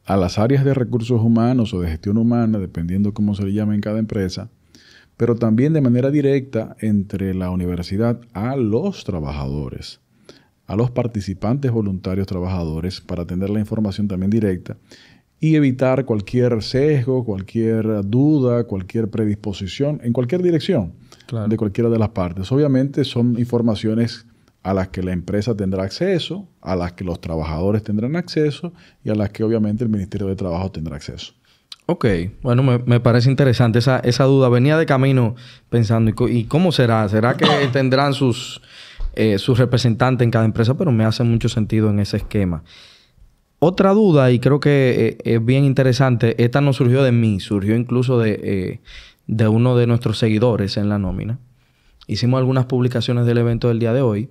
B: a las áreas de recursos humanos o de gestión humana, dependiendo cómo se le llame en cada empresa, pero también de manera directa entre la universidad a los trabajadores, a los participantes voluntarios trabajadores, para tener la información también directa y evitar cualquier sesgo, cualquier duda, cualquier predisposición en cualquier dirección de cualquiera de las partes. Obviamente son informaciones a las que la empresa tendrá acceso, a las que los trabajadores tendrán acceso y a las que obviamente el Ministerio de Trabajo tendrá acceso.
A: Ok, bueno, me, parece interesante esa, duda. Venía de camino pensando, ¿y, cómo será? ¿Será que tendrán sus, eh, sus representantes en cada empresa? Pero me hace mucho sentido en ese esquema. Otra duda, y creo que eh, es bien interesante, esta no surgió de mí, surgió incluso de, eh, de uno de nuestros seguidores en la nómina. Hicimos algunas publicaciones del evento del día de hoy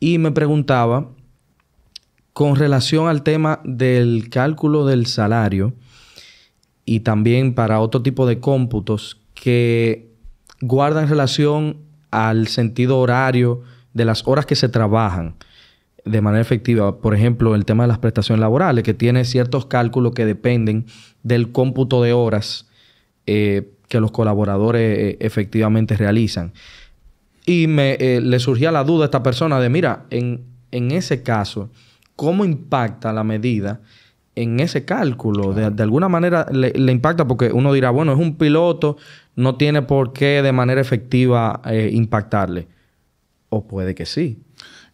A: y me preguntaba con relación al tema del cálculo del salario y también para otro tipo de cómputos que guardan relación al sentido horario de las horas que se trabajan de manera efectiva. Por ejemplo, el tema de las prestaciones laborales, que tiene ciertos cálculos que dependen del cómputo de horas eh, que los colaboradores eh, efectivamente realizan. Y me, eh, le surgía la duda a esta persona de, mira, en, en ese caso, ¿cómo impacta la medida? en ese cálculo. De, alguna manera le, impacta porque uno dirá, bueno, es un piloto, no tiene por qué de manera efectiva eh, impactarle.
B: O puede que sí.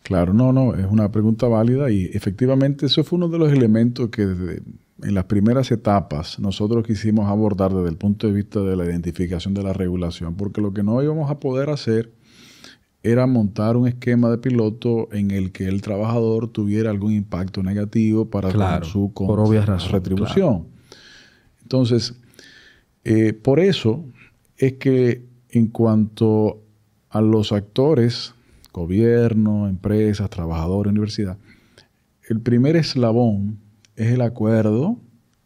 B: Claro, no, no, es una pregunta válida y efectivamente eso fue uno de los elementos que en las primeras etapas nosotros quisimos abordar desde el punto de vista de la identificación de la regulación, porque lo que no íbamos a poder hacer era montar un esquema de piloto en el que el trabajador tuviera algún impacto negativo para su retribución. Entonces, eh, por eso es que en cuanto a los actores, gobierno, empresas, trabajadores, universidad, el primer eslabón es el acuerdo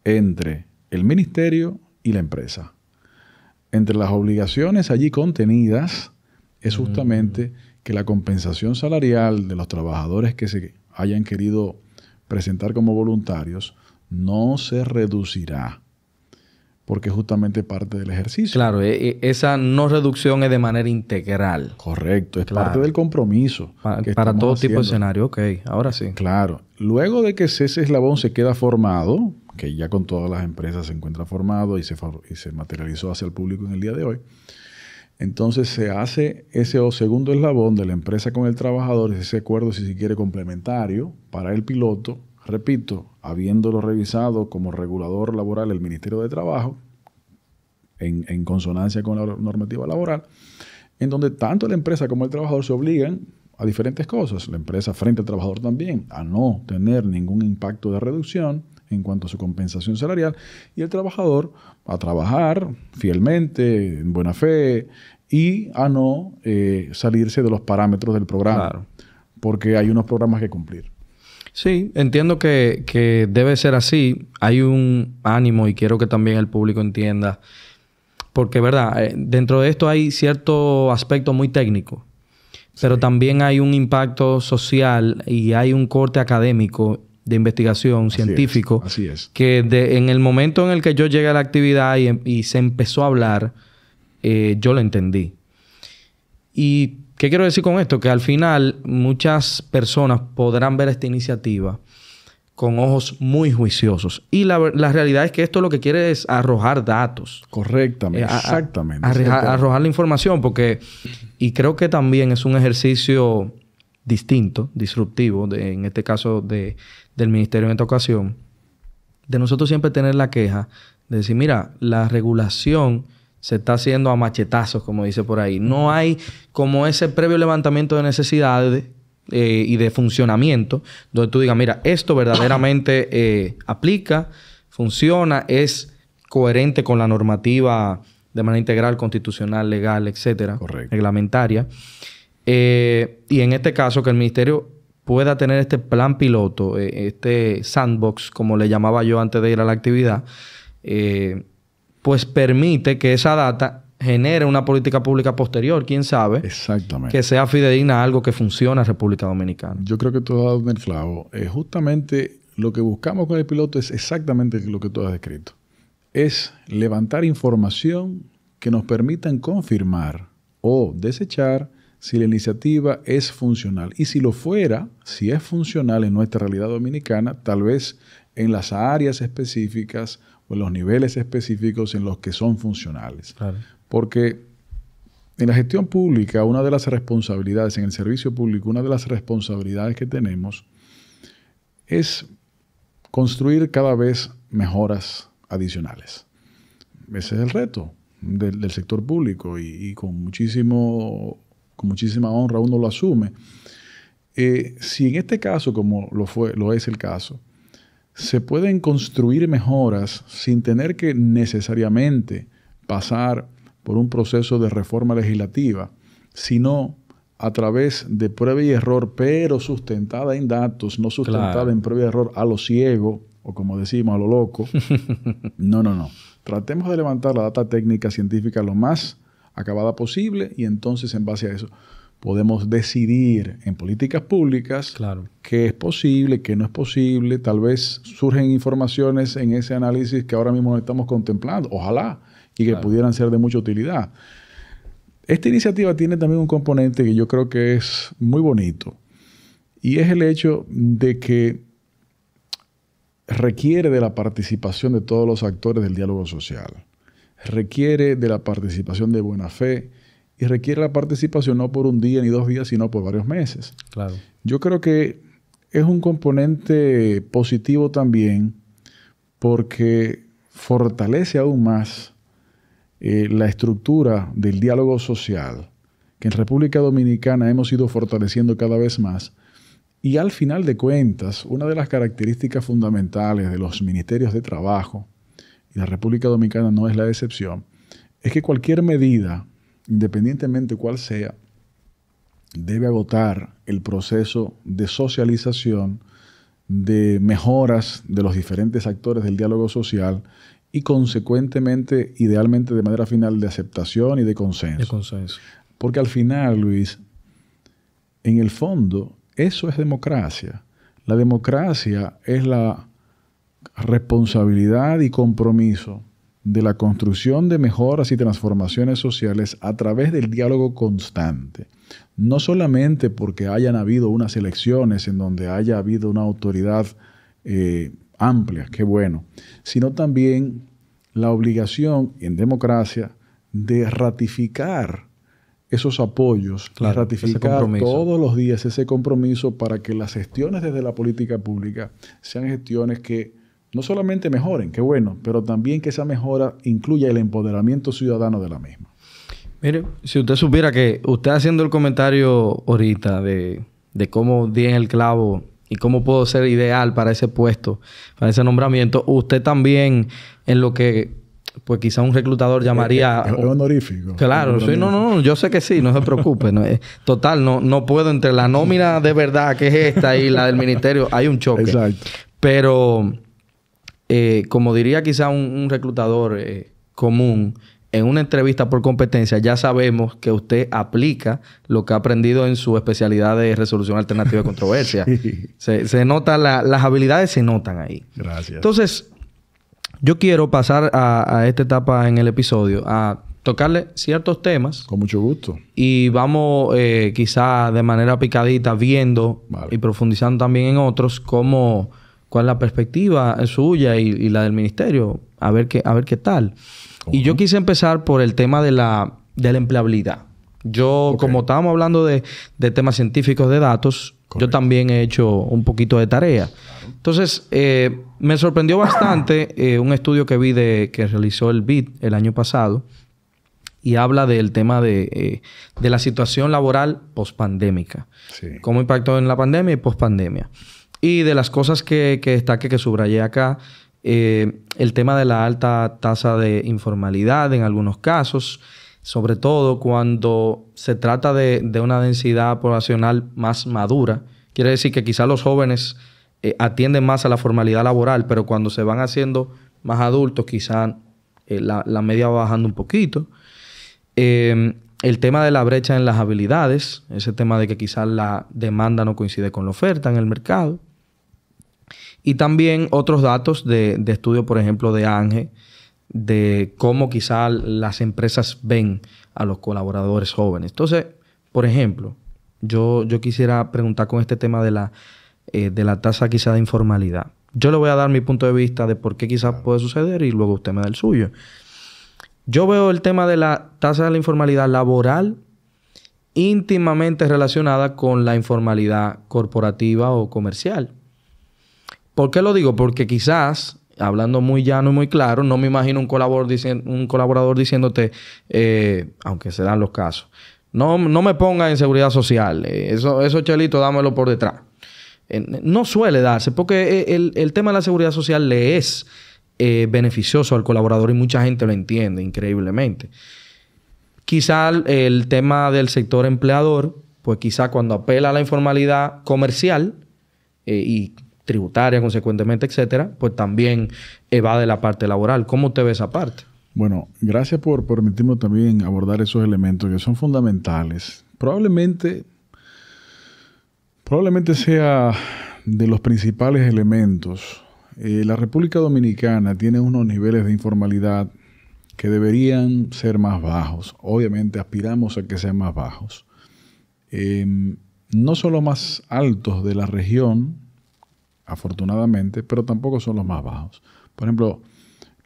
B: entre el ministerio y la empresa, entre las obligaciones allí contenidas, es justamente que la compensación salarial de los trabajadores que se hayan querido presentar como voluntarios no se reducirá
A: porque es justamente parte del ejercicio. Claro, e, e, esa no reducción es de manera integral.
B: Correcto, es parte del compromiso. para todo tipo de escenario, ok, ahora sí. Claro, luego de que ese eslabón se queda formado, que ya con todas las empresas se encuentra formado y se, y se materializó hacia el público en el día de hoy, entonces se hace ese segundo eslabón de la empresa con el trabajador, ese acuerdo si se quiere complementario para el piloto, repito, habiéndolo revisado como regulador laboral el Ministerio de Trabajo, en, consonancia con la normativa laboral, en donde tanto la empresa como el trabajador se obligan a diferentes cosas, la empresa frente al trabajador también, a no tener ningún impacto de reducción, en cuanto a su compensación salarial y el trabajador a trabajar fielmente, en buena fe y a no eh, salirse de los parámetros del programa, porque hay unos programas que cumplir.
A: Sí, entiendo que, debe ser así. Hay un ánimo y quiero que también el público entienda, porque, ¿verdad? Eh, dentro de esto hay cierto aspecto muy técnico pero también hay un impacto social y hay un corte académico de investigación científico. así es. Que en el momento en el que yo llegué a la actividad y, em, se empezó a hablar, eh, yo lo entendí. ¿Y qué quiero decir con esto? Que al final muchas personas podrán ver esta iniciativa con ojos muy juiciosos. Y la, realidad es que esto lo que quiere es arrojar datos. Correctamente, eh, exactamente. arrojar la información, porque, y creo que también es un ejercicio distinto, disruptivo, en este caso de, del Ministerio en esta ocasión, de nosotros siempre tener la queja de decir, mira, la regulación se está haciendo a machetazos, como dice por ahí. No hay como ese previo levantamiento de necesidades eh, y de funcionamiento, donde tú digas, mira, esto verdaderamente eh, aplica, funciona, es coherente con la normativa de manera integral, constitucional, legal, etcétera, reglamentaria. Eh, y en este caso, que el ministerio pueda tener este plan piloto, eh, este sandbox, como le llamaba yo antes de ir a la actividad, eh, pues permite que esa data genere una política pública posterior, quién sabe, Exactamente. que sea fidedigna a algo que funciona en República Dominicana. Yo creo que tú has dado un el
B: clavo. Eh, justamente lo que buscamos con el piloto es exactamente lo que tú has descrito. Es levantar información que nos permitan confirmar o desechar si la iniciativa es funcional. Y si lo fuera, si es funcional en nuestra realidad dominicana, tal vez en las áreas específicas o en los niveles específicos en los que son funcionales. Porque en la gestión pública, una de las responsabilidades, en el servicio público, una de las responsabilidades que tenemos es construir cada vez mejoras adicionales. Ese es el reto del, sector público y con muchísimo con muchísima honra uno lo asume. Eh, si en este caso, como lo, fue, lo es el caso, se pueden construir mejoras sin tener que necesariamente pasar por un proceso de reforma legislativa, sino a través de prueba y error, pero sustentada en datos, no sustentada en prueba y error a lo ciego, o como decimos, a lo loco. No, no, no. Tratemos de levantar la data técnica científica lo más acabada posible y entonces en base a eso podemos decidir en políticas públicas claro. qué es posible, qué no es posible. Tal vez surgen informaciones en ese análisis que ahora mismo no estamos contemplando, ojalá, y que pudieran ser de mucha utilidad. Esta iniciativa tiene también un componente que yo creo que es muy bonito, y es el hecho de que requiere de la participación de todos los actores del diálogo social requiere de la participación de buena fe y requiere la participación no por un día ni dos días, sino por varios meses. Claro. Yo creo que es un componente positivo también porque fortalece aún más eh, la estructura del diálogo social que en República Dominicana hemos ido fortaleciendo cada vez más. Y al final de cuentas, una de las características fundamentales de los ministerios de trabajo, y la República Dominicana no es la excepción, es que cualquier medida, independientemente cuál sea, debe agotar el proceso de socialización, de mejoras de los diferentes actores del diálogo social y consecuentemente, idealmente de manera final, de aceptación y de consenso. De consenso. Porque al final, Luis, en el fondo, eso es democracia. La democracia es la responsabilidad y compromiso de la construcción de mejoras y transformaciones sociales a través del diálogo constante. No solamente porque hayan habido unas elecciones en donde haya habido una autoridad eh, amplia, qué bueno, sino también la obligación en democracia de ratificar esos apoyos, ratificar todos los días ese compromiso para que las gestiones desde la política pública sean gestiones que no solamente mejoren, qué bueno, pero también que esa mejora incluya el empoderamiento ciudadano de la misma.
A: Mire, si usted supiera que usted haciendo el comentario ahorita de, cómo di en el clavo y cómo puedo ser ideal para ese puesto, para ese nombramiento, usted también en lo que pues quizá un reclutador eh, llamaría... Eh, es,
B: honorífico. Claro, no,
A: no, yo sé que sí, no se preocupe. Eh, total, no, no puedo entre la nómina de verdad que es esta y la del ministerio, hay un choque. Exacto. Pero eh, como diría quizá un, reclutador eh, común, en una entrevista por competencia ya sabemos que usted aplica lo que ha aprendido en su especialidad de resolución alternativa de controversia. se, nota, las habilidades se notan ahí. Gracias. Entonces, yo quiero pasar a, esta etapa en el episodio a tocarle ciertos temas. Con mucho gusto. Y vamos eh, quizá de manera picadita viendo y profundizando también en otros cómo cuál es la perspectiva suya y, la del ministerio, a ver qué, a ver qué tal. Y yo quise empezar por el tema de la, empleabilidad. Yo, como estábamos hablando de, temas científicos de datos, yo también he hecho un poquito de tarea. Entonces, eh, me sorprendió bastante eh, un estudio que vi de, que realizó el BID el año pasado y habla del tema de, eh, la situación laboral pospandémica. Cómo impactó en la pandemia y pospandemia. Y de las cosas que, destaque, que subrayé acá, eh, el tema de la alta tasa de informalidad en algunos casos, sobre todo cuando se trata de, una densidad poblacional más madura. Quiere decir que quizás los jóvenes eh, atienden más a la formalidad laboral, pero cuando se van haciendo más adultos, quizás eh, la, la, media va bajando un poquito. Em, el tema de la brecha en las habilidades, ese tema de que quizás la demanda no coincide con la oferta en el mercado. Y también otros datos de, estudio, por ejemplo, de Ángel de cómo quizás las empresas ven a los colaboradores jóvenes. Entonces, por ejemplo, yo, yo quisiera preguntar con este tema de la, eh, de la tasa quizá de informalidad. Yo le voy a dar mi punto de vista de por qué quizás puede suceder y luego usted me da el suyo. Yo veo el tema de la tasa de la informalidad laboral íntimamente relacionada con la informalidad corporativa o comercial. ¿Por qué lo digo? Porque quizás, hablando muy llano y muy claro, no me imagino un colaborador, un colaborador diciéndote, eh, aunque se dan los casos, no, no me ponga en seguridad social, eh, eso, eso chelito, dámelo por detrás. no suele darse, porque e, el, tema de la seguridad social le es eh, beneficioso al colaborador y mucha gente lo entiende increíblemente. Quizás el tema del sector empleador, pues quizás cuando apela a la informalidad comercial, y tributaria, consecuentemente, etcétera, pues también evade la parte laboral. ¿Cómo te ve esa parte?
B: Bueno, gracias por permitirme también abordar esos elementos que son fundamentales. Probablemente, probablemente sea de los principales elementos. Eh, la República Dominicana tiene unos niveles de informalidad que deberían ser más bajos. Obviamente aspiramos a que sean más bajos. Em, no solo más altos de la región, afortunadamente, pero tampoco son los más bajos. Por ejemplo,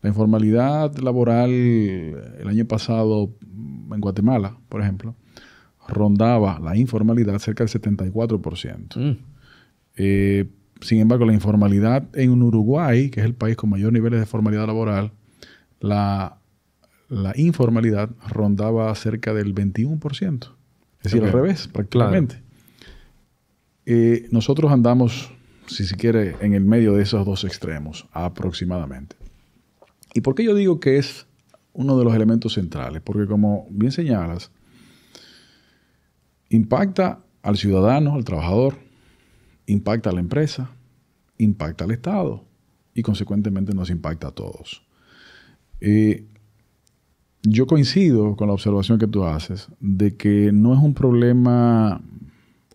B: la informalidad laboral eh, el año pasado mm, en Guatemala, por ejemplo, rondaba la informalidad cerca del 74%. Mm. Eh, sin embargo, la informalidad en Uruguay, que es el país con mayor niveles de formalidad laboral, la, informalidad rondaba cerca del 21%. Es decir, al revés, prácticamente. Eh, nosotros andamos si se quiere, en el medio de esos dos extremos aproximadamente. ¿Y por qué yo digo que es uno de los elementos centrales? Porque como bien señalas, impacta al ciudadano, al trabajador, impacta a la empresa, impacta al Estado y consecuentemente nos impacta a todos. Eh, yo coincido con la observación que tú haces de que no es un problema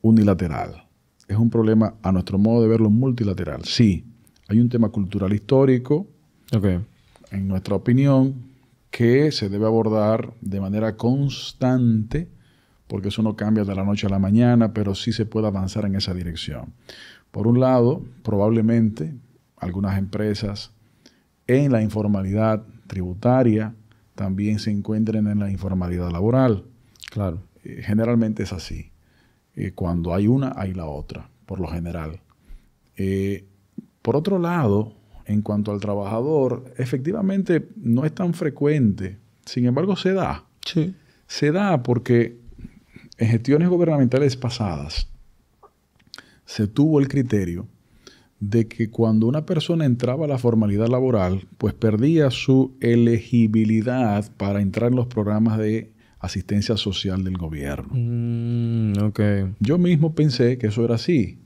B: unilateral es un problema, a nuestro modo de verlo, multilateral. Sí, hay un tema cultural histórico, en nuestra opinión, que se debe abordar de manera constante, porque eso no cambia de la noche a la mañana, pero sí se puede avanzar en esa dirección. Por un lado, probablemente algunas empresas en la informalidad tributaria también se encuentren en la informalidad laboral. Claro. Eh, generalmente es así. Eh, cuando hay una, hay la otra, por lo general. Eh, por otro lado, en cuanto al trabajador, efectivamente no es tan frecuente, sin embargo se da. Sí. Se da porque en gestiones gubernamentales pasadas se tuvo el criterio de que cuando una persona entraba a la formalidad laboral, pues perdía su elegibilidad para entrar en los programas de asistencia social del gobierno. Mm, yo mismo pensé que eso era así.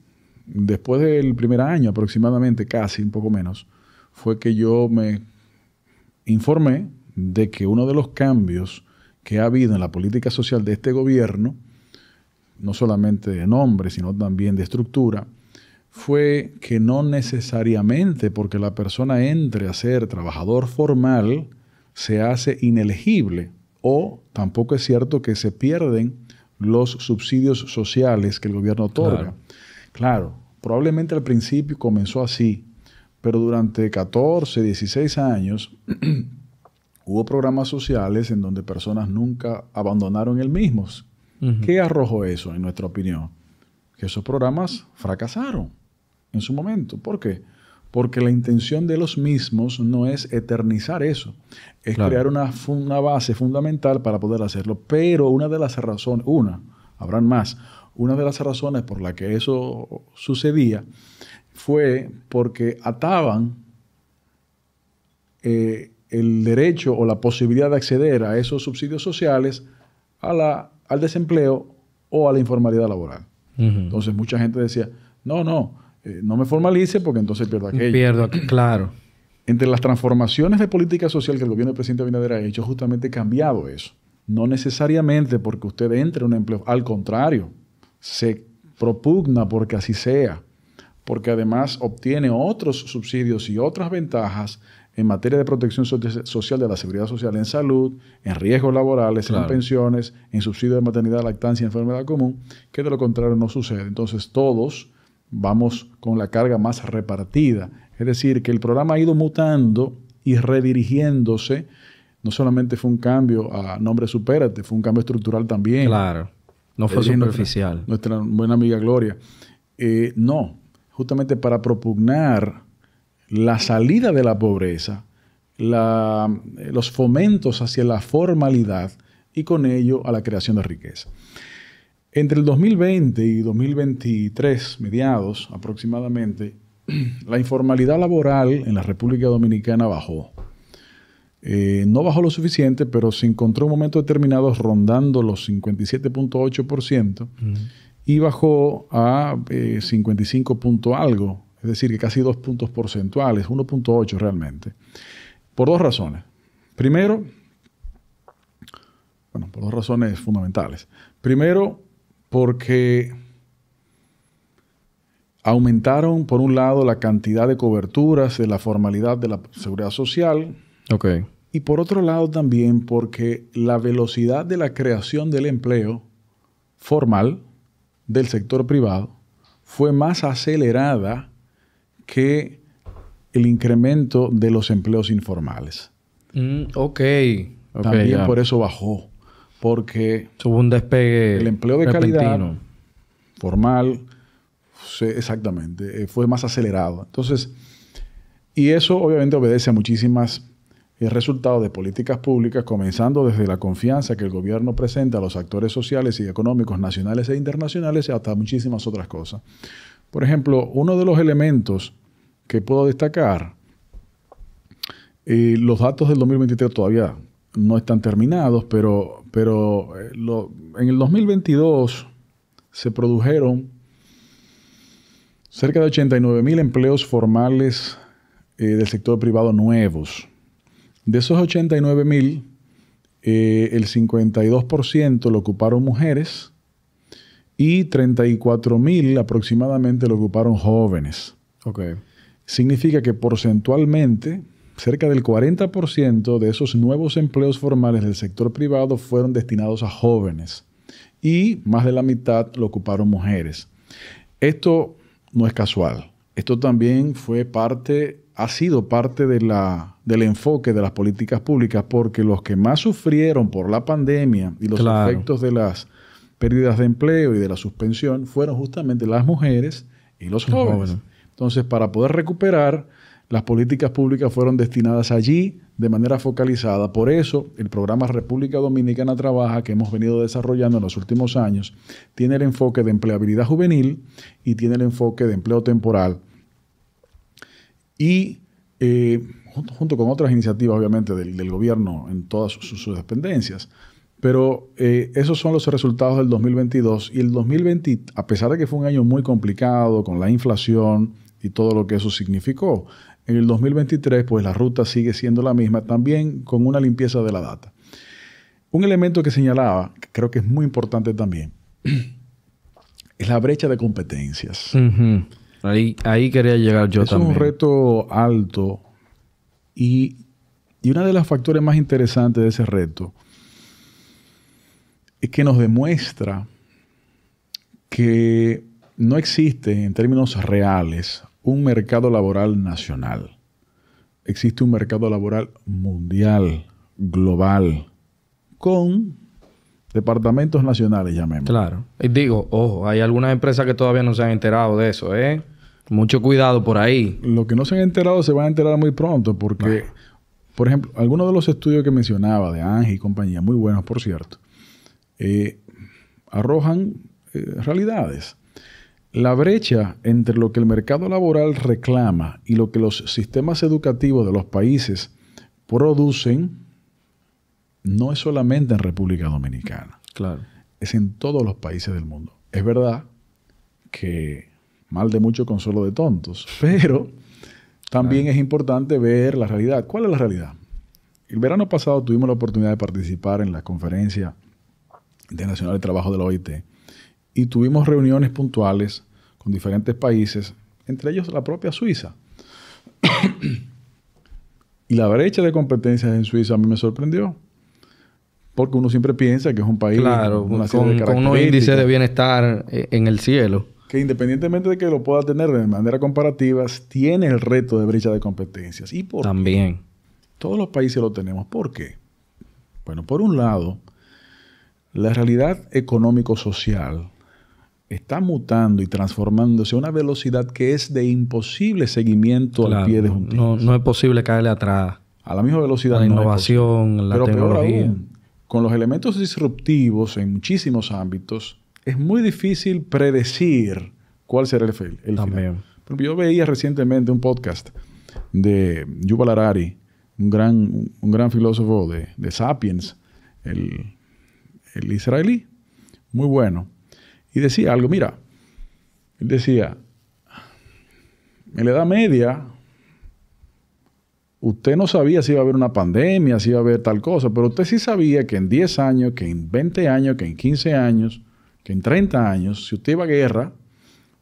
B: Después del primer año aproximadamente, casi un poco menos, fue que yo me informé de que uno de los cambios que ha habido en la política social de este gobierno, no solamente de nombre, sino también de estructura, fue que no necesariamente porque la persona entre a ser trabajador formal se hace inelegible o tampoco es cierto que se pierden los subsidios sociales que el gobierno otorga. Claro, probablemente al principio comenzó así, pero durante 14, 16 años hubo programas sociales en donde personas nunca abandonaron el mismo. ¿Qué arrojó eso, en nuestra opinión? Que esos programas fracasaron en su momento. ¿Por qué? porque la intención de los mismos no es eternizar eso, es crear una, base fundamental para poder hacerlo. Pero una de las razones, una, habrán más, una de las razones por la que eso sucedía fue porque ataban eh, el derecho o la posibilidad de acceder a esos subsidios sociales a la, al desempleo o a la informalidad laboral. Entonces mucha gente decía, no, no, eh, no me formalice porque entonces pierdo aquello. Pierdo aquello, claro. Entre las transformaciones de política social que el gobierno del presidente Abinader ha hecho, justamente cambiado eso. No necesariamente porque usted entre en un empleo, al contrario, se propugna porque así sea, porque además obtiene otros subsidios y otras ventajas en materia de protección social de la seguridad social en salud, en riesgos laborales, en pensiones, en subsidio de maternidad, lactancia, y enfermedad común, que de lo contrario no sucede. Entonces todos vamos con la carga más repartida. Es decir, que el programa ha ido mutando y redirigiéndose. No solamente fue un cambio a nombre supérate, fue un cambio estructural también. Claro, no fue superficial. Nuestra, nuestra, buena amiga Gloria. Eh, no, justamente para propugnar la salida de la pobreza, los fomentos hacia la formalidad y con ello a la creación de riqueza. Entre el 2020 y 2023, mediados aproximadamente, la informalidad laboral en la República Dominicana bajó. Eh, no bajó lo suficiente, pero se encontró un momento determinado rondando los 57.8% y bajó a 55 eh, algo, es decir, que casi dos puntos porcentuales, 1.8 realmente, por dos razones. Primero, bueno, por dos razones fundamentales. Primero, porque aumentaron, por un lado, la cantidad de coberturas de la formalidad de la seguridad social. Y por otro lado, también porque la velocidad de la creación del empleo formal del sector privado fue más acelerada que el incremento de los empleos informales.
A: Mm, ok. También por eso bajó porque un despegue el empleo de calidad
B: formal exactamente eh, fue más acelerado entonces y eso obviamente obedece a muchísimas eh, resultados de políticas públicas comenzando desde la confianza que el gobierno presenta a los actores sociales y económicos nacionales e internacionales hasta muchísimas otras cosas por ejemplo uno de los elementos que puedo destacar eh, los datos del 2023 todavía no están terminados, pero pero eh, en el 2022 se produjeron cerca de 89 mil empleos formales eh, del sector privado nuevos. De esos 89 mil, eh, el 52% lo ocuparon mujeres y 34 mil aproximadamente lo ocuparon jóvenes. Okay. Significa que porcentualmente cerca del 40% de esos nuevos empleos formales del sector privado fueron destinados a jóvenes y más de la mitad lo ocuparon mujeres. Esto no es casual. Esto también fue parte, ha sido parte del enfoque de las políticas públicas porque los que más sufrieron por la pandemia y los efectos de las pérdidas de empleo y de la suspensión fueron justamente las mujeres y los jóvenes. Entonces, para poder recuperar, las políticas públicas fueron destinadas allí de manera focalizada. Por eso, el programa República Dominicana Trabaja, que hemos venido desarrollando en los últimos años, tiene el enfoque de empleabilidad juvenil y tiene el enfoque de empleo temporal. Y eh, junto, con otras iniciativas, obviamente, del, gobierno en todas sus, dependencias. Pero eh, esos son los resultados del 2022. Y el 2020, a pesar de que fue un año muy complicado con la inflación, y todo lo que eso significó. En el 2023, pues la ruta sigue siendo la misma, también con una limpieza de la data. Un elemento que señalaba, que creo que es muy importante también, es la brecha de competencias.
A: ahí, ahí, quería llegar yo es también. Es un
B: reto alto y, y uno de las factores más interesantes de ese reto es que nos demuestra que no existe en términos reales un mercado laboral nacional. Existe un mercado laboral mundial, global, con departamentos nacionales, llamemos.
A: Claro. Y digo, ojo, hay algunas empresas que todavía no se han enterado de eso, ¿eh? Mucho cuidado por ahí.
B: Lo que no se han enterado se van a enterar muy pronto, porque, por ejemplo, algunos de los estudios que mencionaba de Angie y compañía, muy buenos por cierto, eh, arrojan eh, realidades. La brecha entre lo que el mercado laboral reclama y lo que los sistemas educativos de los países producen no es solamente en República Dominicana. Claro. Es en todos los países del mundo. Es verdad que mal de mucho consuelo de tontos, pero también es importante ver la realidad. ¿Cuál es la realidad? El verano pasado tuvimos la oportunidad de participar en la conferencia internacional de trabajo de la OIT y tuvimos reuniones puntuales con diferentes países, entre ellos la propia Suiza. y la brecha de competencias en Suiza a mí me sorprendió. Porque uno siempre piensa que es un país con, un índice
A: de bienestar eh, en el cielo.
B: Que independientemente de que lo pueda tener de manera comparativa, tiene el reto de brecha de competencias. ¿Y por También. Todos los países lo tenemos. ¿Por qué? Bueno, por un lado, la realidad económico-social está mutando y transformándose a una velocidad que es de imposible seguimiento al pie de
A: juntillas. No, no, es posible caerle atrás. A la misma velocidad. La
B: innovación, la Pero tecnología. Peor aún, con los elementos disruptivos en muchísimos ámbitos, es muy difícil predecir cuál será el, También. Yo veía recientemente un podcast de Yuval Harari, un gran, un gran filósofo de, Sapiens, el israelí, muy bueno y decía algo, mira, él decía, en la Edad Media, usted no sabía si iba a haber una pandemia, si iba a haber tal cosa, pero usted sí sabía que en 10 años, que en 20 años, que en 15 años, que en 30 años, si usted iba a guerra,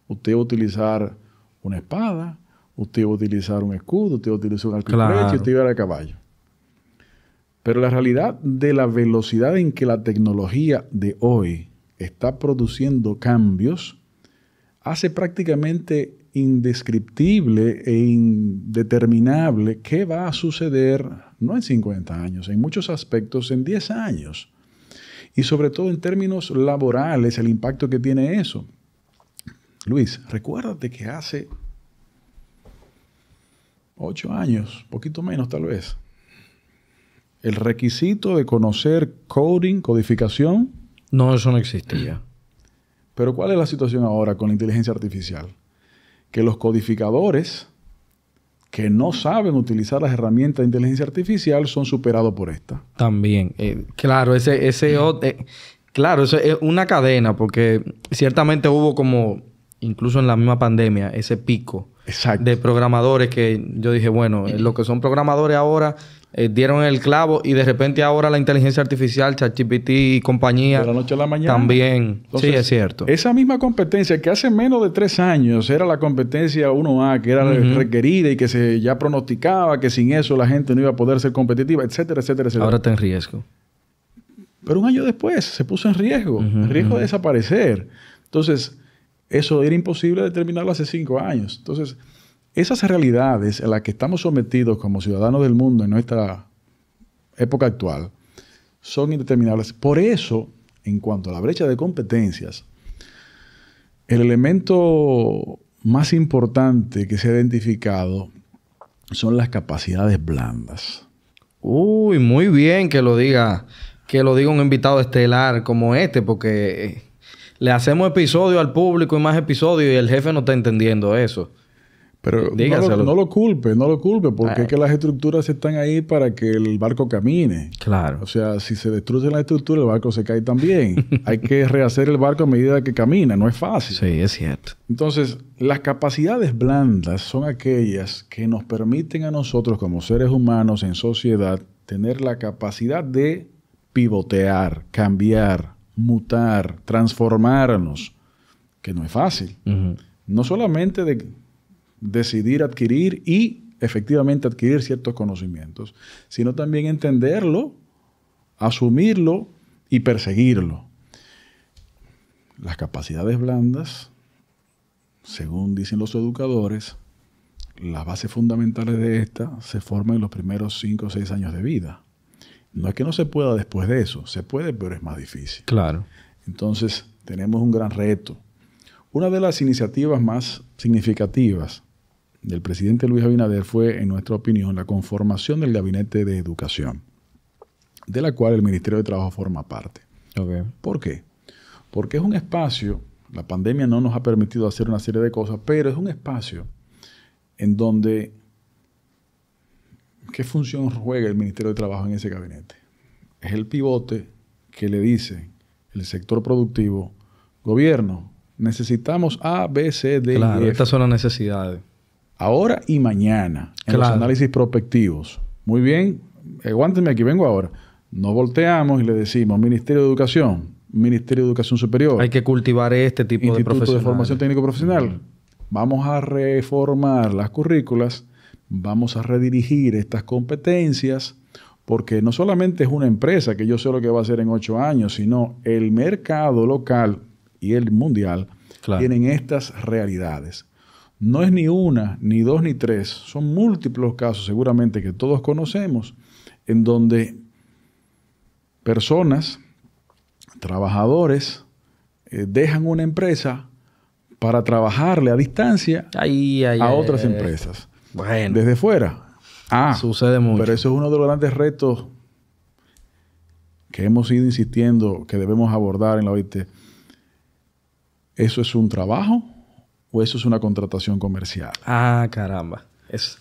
B: usted iba a utilizar una espada, usted iba a utilizar un escudo, usted iba a utilizar un arco usted iba a ir a caballo. Pero la realidad de la velocidad en que la tecnología de hoy está produciendo cambios, hace prácticamente indescriptible e indeterminable qué va a suceder, no en 50 años, en muchos aspectos en 10 años. Y sobre todo en términos laborales, el impacto que tiene eso. Luis, recuérdate que hace 8 años, poquito menos tal vez, el requisito de conocer coding, codificación,
A: no, eso no existía.
B: Pero ¿cuál es la situación ahora con la inteligencia artificial? Que los codificadores que no saben utilizar las herramientas de inteligencia artificial son superados
A: por esta. También, eh, claro, ese, ese eh, claro, es una cadena, porque ciertamente hubo como, incluso en la misma pandemia, ese pico de programadores que yo dije, bueno, eh. los que son programadores ahora eh, dieron el clavo y de repente ahora la inteligencia artificial, ChatGPT y compañía. También. sí, es cierto.
B: Esa misma competencia que hace menos de tres años era la competencia 1A, que era requerida y que se ya pronosticaba que sin eso la gente no iba a poder ser competitiva, etcétera, etcétera, etcétera. Ahora está en riesgo. Pero un año después se puso en riesgo, en riesgo de desaparecer. Entonces, eso era imposible determinarlo hace cinco años. Entonces, esas realidades a las que estamos sometidos como ciudadanos del mundo en nuestra época actual son indeterminables. Por eso, en cuanto a la brecha de competencias, el elemento más importante que se ha identificado son las capacidades blandas.
A: Uy, muy bien que lo diga, que lo diga un invitado estelar como este, porque le hacemos episodio al público y más episodios y el jefe no está entendiendo eso. Pero no
B: lo, culpe, no lo culpe, porque es ah. que las estructuras están ahí para que el barco camine. Claro. O sea, si se destruye la estructura, el barco se cae también. Hay que rehacer el barco a medida que camina, no es fácil. Sí, es cierto. Entonces, las capacidades blandas son aquellas que nos permiten a nosotros como seres humanos en sociedad tener la capacidad de pivotear, cambiar, mutar, transformarnos, que no es fácil. No solamente de decidir adquirir y efectivamente adquirir ciertos conocimientos, sino también entenderlo, asumirlo y perseguirlo. Las capacidades blandas, según dicen los educadores, las bases fundamentales de esta se forman en los primeros 5 o 6 años de vida. No es que no se pueda después de eso, se puede, pero es más difícil. Claro. Entonces, tenemos un gran reto. Una de las iniciativas más significativas del presidente Luis Abinader fue, en nuestra opinión, la conformación del Gabinete de Educación, de la cual el Ministerio de Trabajo forma parte. ¿Por qué? Porque es un espacio, la pandemia no nos ha permitido hacer una serie de cosas, pero es un espacio en donde, ¿qué función juega el Ministerio de Trabajo en ese gabinete? Es el pivote que le dice el sector productivo, gobierno, necesitamos A, B, C, D. Claro, estas
A: son las necesidades
B: ahora y mañana en los análisis prospectivos. Muy bien, aguántenme aquí, vengo ahora. Nos volteamos y le decimos, Ministerio de Educación, Ministerio de Educación Superior. Hay
A: que cultivar este tipo de profesionales. de Formación
B: Técnico Profesional. Vamos a reformar las currículas, vamos a redirigir estas competencias, porque no solamente es una empresa que yo sé lo que va a hacer en ocho años, sino el mercado local y el mundial tienen estas realidades. No es ni una, ni dos, ni tres. Son múltiples casos, seguramente, que todos conocemos, en donde personas, trabajadores, eh, dejan una empresa para trabajarle a distancia a otras empresas. Desde fuera. Ah, sucede mucho. Pero eso es uno de los grandes retos que hemos ido insistiendo que debemos abordar en la OIT. Eso es un trabajo eso es una contratación comercial?
A: Ah, caramba. Es,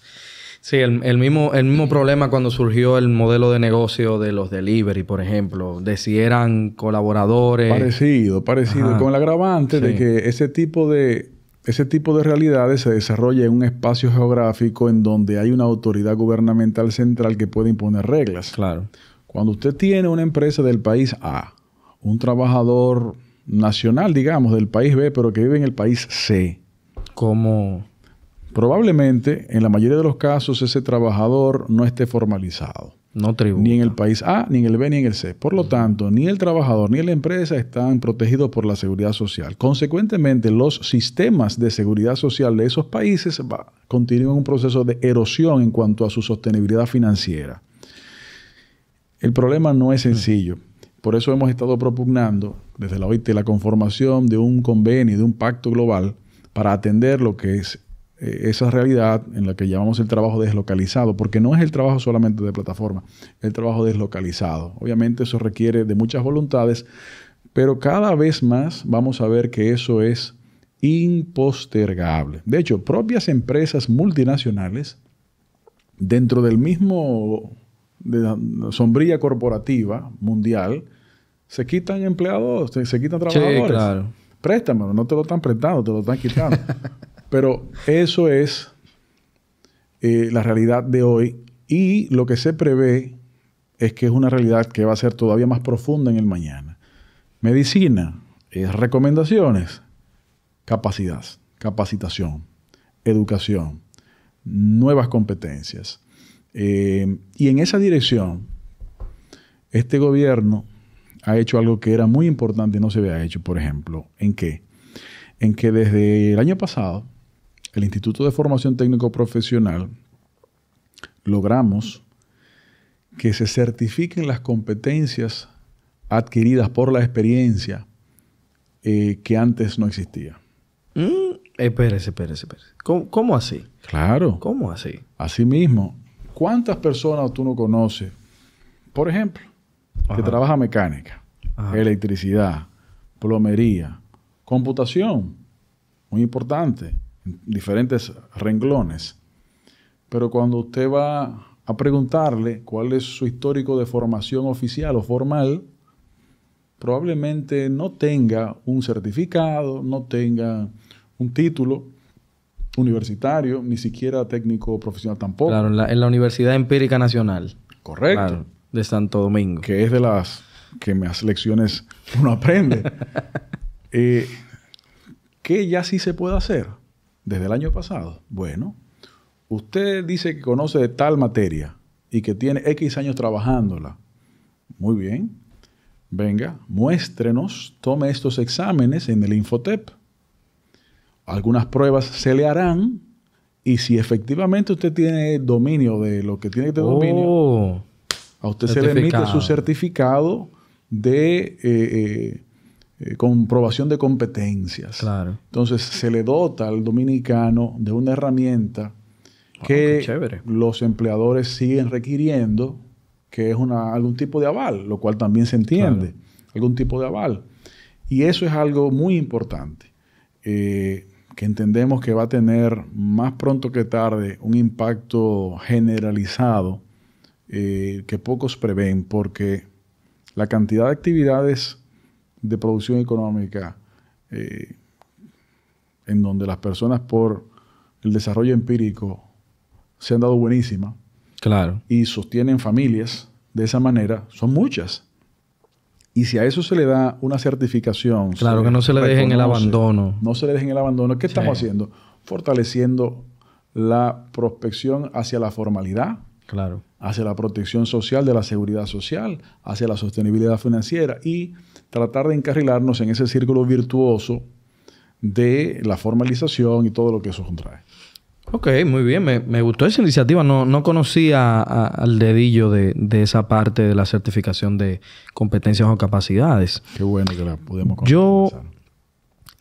A: sí, el, mismo, el mismo problema cuando surgió el modelo de negocio de los delivery, por ejemplo, de si eran colaboradores. Parecido, parecido. Con el
B: agravante de que ese tipo de, ese tipo de realidades se desarrolla en un espacio geográfico en donde hay una autoridad gubernamental central que puede imponer reglas. Claro. Cuando usted tiene una empresa del país A, un trabajador nacional, digamos, del país B, pero que vive en el país C, como probablemente en la mayoría de los casos ese trabajador no esté formalizado. No tributa. Ni en el país A, ni en el B, ni en el C. Por lo tanto, ni el trabajador ni la empresa están protegidos por la seguridad social. Consecuentemente, los sistemas de seguridad social de esos países continúan un proceso de erosión en cuanto a su sostenibilidad financiera. El problema no es sencillo. Por eso hemos estado propugnando desde la OIT la conformación de un convenio, de un pacto global para atender lo que es eh, esa realidad en la que llamamos el trabajo deslocalizado, porque no es el trabajo solamente de plataforma, el trabajo deslocalizado. Obviamente eso requiere de muchas voluntades, pero cada vez más vamos a ver que eso es impostergable. De hecho, propias empresas multinacionales, dentro del mismo de sombrilla corporativa mundial, se quitan empleados, se, se quitan trabajadores. Sí, claro préstamelo, no te lo están prestando, te lo están quitando. Pero eso es eh, la realidad de hoy y lo que se prevé es que es una realidad que va a ser todavía más profunda en el mañana. Medicina, recomendaciones, capacidad, capacitación, educación, nuevas competencias. Eh, y en esa dirección, este gobierno ha hecho algo que era muy importante y no se había hecho, por ejemplo, ¿en qué? En que desde el año pasado, el Instituto de Formación Técnico Profesional logramos que se certifiquen las competencias adquiridas por la experiencia eh, que antes no existía. Mm, espérese, espérese, espérese. ¿Cómo, ¿Cómo, así? Claro. ¿Cómo así? Así mismo. ¿Cuántas personas tú no conoces? Por ejemplo, que trabaja mecánica, electricidad, plomería, computación, muy importante, en diferentes renglones. Pero cuando usted va a preguntarle cuál es su histórico de formación oficial o formal, probablemente no tenga un certificado, no tenga un título universitario, ni siquiera técnico profesional tampoco.
A: Claro, en la, Universidad Empírica Nacional. Correcto de Santo Domingo. Que es de las que más lecciones uno aprende.
B: Eh, ¿Qué ya sí se puede hacer desde el año pasado? Bueno, usted dice que conoce tal materia y que tiene X años trabajándola. Muy bien. Venga, muéstrenos, tome estos exámenes en el Infotep. Algunas pruebas se le harán y si efectivamente usted tiene dominio de lo que tiene este oh. dominio, a usted se le emite su certificado de eh, eh, eh, comprobación de competencias. Claro. Entonces se le dota al dominicano de una herramienta que los empleadores siguen requiriendo, que es algún tipo de aval, lo cual también se entiende, algún tipo de aval. Y eso es algo muy importante, que entendemos que va a tener más pronto que tarde un impacto generalizado eh, que pocos prevén, porque la cantidad de actividades de producción económica eh, en donde las personas por el desarrollo empírico se han dado buenísima claro. y sostienen familias de esa manera, son muchas. Y si a eso se le da una certificación... Claro, que no se le deje en el abandono. No se le dejen en el abandono. ¿Qué estamos haciendo? Fortaleciendo la prospección hacia la formalidad, Claro. Hacia la protección social de la seguridad social, hacia la sostenibilidad financiera y tratar de encarrilarnos en ese círculo virtuoso de la formalización y todo lo que eso contrae.
A: Ok, muy bien. Me, gustó esa iniciativa. No, no conocía al dedillo de, esa parte de la certificación de competencias o capacidades. Qué bueno que la pudimos Yo,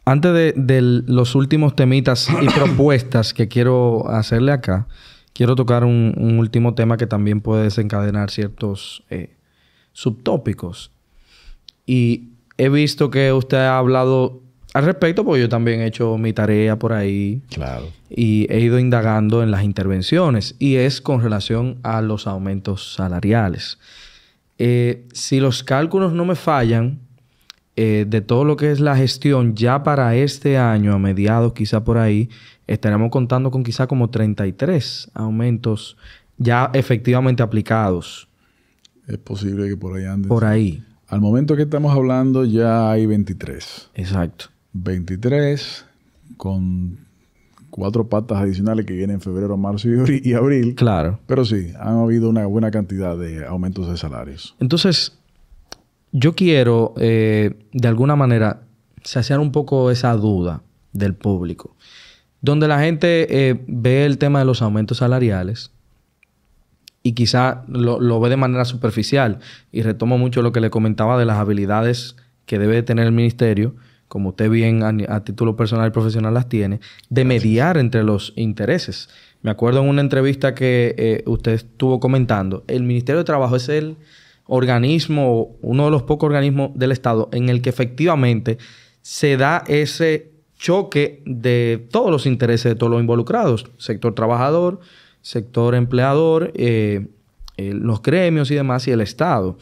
A: antes de, de los últimos temitas y propuestas que quiero hacerle acá, Quiero tocar un, último tema que también puede desencadenar ciertos eh, subtópicos. Y he visto que usted ha hablado al respecto, porque yo también he hecho mi tarea por ahí. Claro. Y he ido indagando en las intervenciones. Y es con relación a los aumentos salariales. Eh, si los cálculos no me fallan, eh, de todo lo que es la gestión, ya para este año, a mediados quizá por ahí, estaremos contando con quizá como 33 aumentos ya efectivamente aplicados. Es posible que por ahí anden. Por ahí. Al momento que estamos hablando ya hay 23. Exacto.
B: 23 con cuatro patas adicionales que vienen en febrero, marzo y abril. Claro. Pero sí, han habido una buena cantidad de aumentos de salarios.
A: Entonces, yo quiero, eh, de alguna manera, saciar un poco esa duda del público, donde la gente eh, ve el tema de los aumentos salariales y quizá lo, ve de manera superficial. Y retomo mucho lo que le comentaba de las habilidades que debe tener el ministerio, como usted bien a, título personal y profesional las tiene, de mediar entre los intereses. Me acuerdo en una entrevista que eh, usted estuvo comentando, el Ministerio de Trabajo es el organismo, uno de los pocos organismos del Estado en el que efectivamente se da ese choque de todos los intereses de todos los involucrados, sector trabajador, sector empleador, eh, eh, los gremios y demás, y el Estado.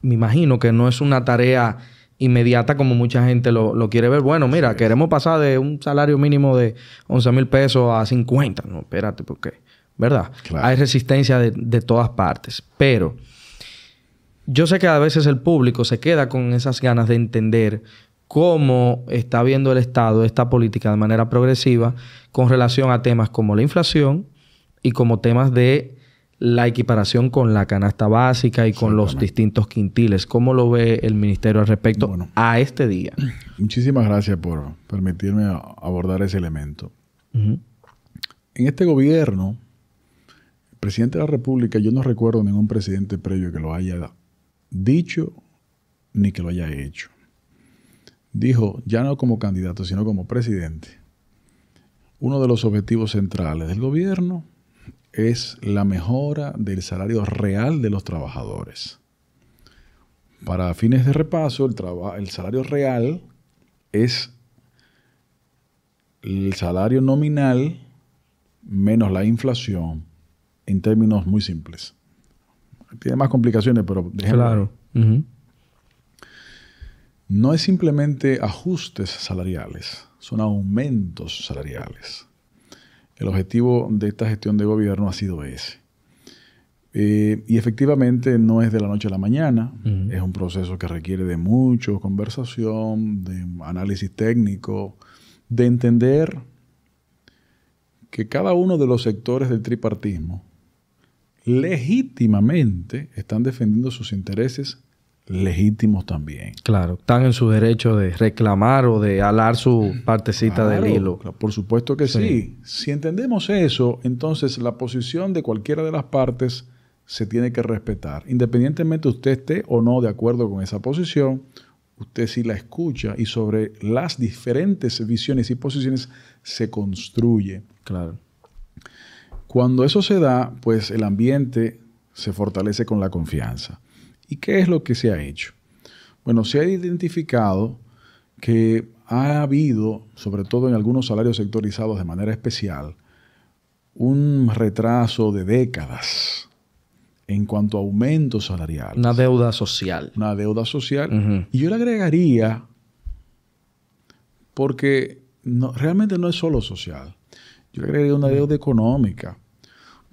A: Me imagino que no es una tarea inmediata como mucha gente lo, quiere ver. Bueno, mira, queremos pasar de un salario mínimo de 11 mil pesos a 50. No, espérate, porque, ¿verdad? Hay resistencia de, de todas partes, pero yo sé que a veces el público se queda con esas ganas de entender cómo está viendo el Estado esta política de manera progresiva con relación a temas como la inflación y como temas de la equiparación con la canasta básica y con los distintos quintiles. ¿Cómo lo ve el ministerio al respecto a este día?
B: Muchísimas gracias por permitirme abordar ese elemento. En este gobierno, el presidente de la República, yo no recuerdo ningún presidente previo que lo haya dado dicho ni que lo haya hecho. Dijo, ya no como candidato, sino como presidente, uno de los objetivos centrales del gobierno es la mejora del salario real de los trabajadores. Para fines de repaso, el, el salario real es el salario nominal menos la inflación en términos muy simples tiene más complicaciones, pero Claro. No es simplemente ajustes salariales, son aumentos salariales. El objetivo de esta gestión de gobierno ha sido ese. Eh, y efectivamente no es de la noche a la mañana, es un proceso que requiere de mucho conversación, de análisis técnico, de entender que cada uno de los sectores del tripartismo legítimamente están defendiendo sus intereses legítimos también.
A: Claro, están en su derecho de reclamar o de alar su mm, partecita del hilo. por supuesto que sí.
B: Si entendemos eso, entonces la posición de cualquiera de las partes se tiene que respetar. Independientemente usted esté o no de acuerdo con esa posición, usted sí la escucha y sobre las diferentes visiones y posiciones se construye. Claro. Cuando eso se da, pues el ambiente se fortalece con la confianza. ¿Y qué es lo que se ha hecho? Bueno, se ha identificado que ha habido, sobre todo en algunos salarios sectorizados de manera especial, un retraso de décadas en cuanto a aumento salarial. Una deuda social. Una deuda social. Y yo le agregaría, porque realmente no es solo social, yo le agregaría una deuda económica.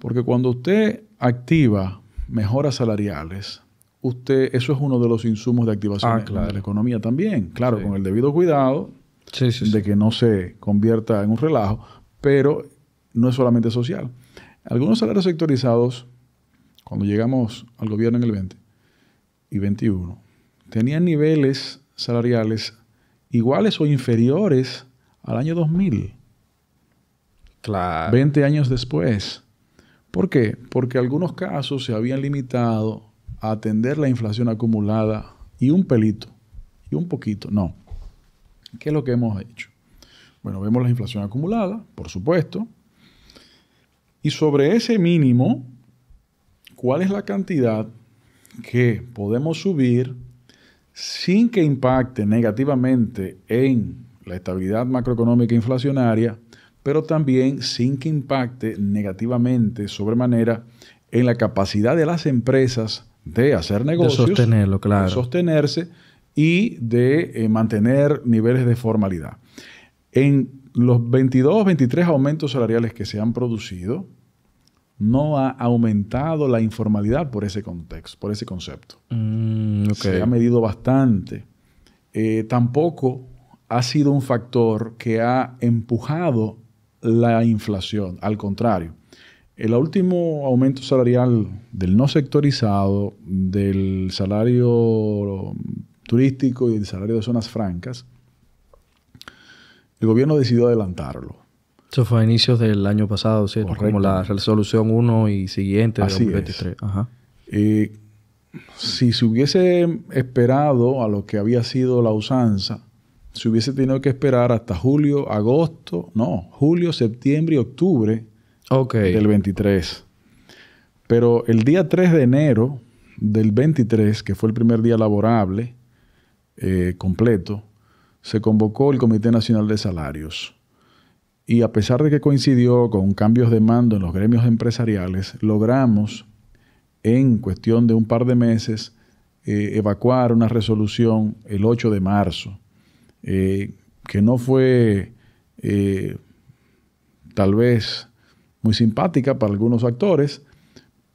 B: Porque cuando usted activa mejoras salariales, usted, eso es uno de los insumos de activación ah, de la economía también. Claro, con el debido cuidado de que no se convierta en un relajo, pero no es solamente social. Algunos salarios sectorizados, cuando llegamos al gobierno en el 20 y 21, tenían niveles salariales iguales o inferiores al año 2000. Claro. 20 años después. ¿Por qué? Porque algunos casos se habían limitado a atender la inflación acumulada y un pelito, y un poquito, no. ¿Qué es lo que hemos hecho? Bueno, vemos la inflación acumulada, por supuesto, y sobre ese mínimo, ¿cuál es la cantidad que podemos subir sin que impacte negativamente en la estabilidad macroeconómica inflacionaria pero también sin que impacte negativamente sobremanera en la capacidad de las empresas de hacer negocios, de claro. sostenerse y de eh, mantener niveles de formalidad. En los 22, 23 aumentos salariales que se han producido, no ha aumentado la informalidad por ese contexto, por ese concepto. Mm, se ha medido bastante. Eh, tampoco ha sido un factor que ha empujado la inflación, al contrario. El último aumento salarial del no sectorizado, del salario turístico y del salario de zonas francas,
A: el gobierno decidió adelantarlo. Eso fue a inicios del año pasado, ¿cierto? Como la resolución 1 y siguiente Así 23. Eh,
B: si se hubiese esperado a lo que había sido la usanza, se hubiese tenido que esperar hasta julio, agosto, no, julio, septiembre y octubre del 23. Pero el día 3 de enero del 23, que fue el primer día laborable eh, completo, se convocó el Comité Nacional de Salarios. Y a pesar de que coincidió con cambios de mando en los gremios empresariales, logramos en cuestión de un par de meses eh, evacuar una resolución el 8 de marzo eh, que no fue eh, tal vez muy simpática para algunos actores,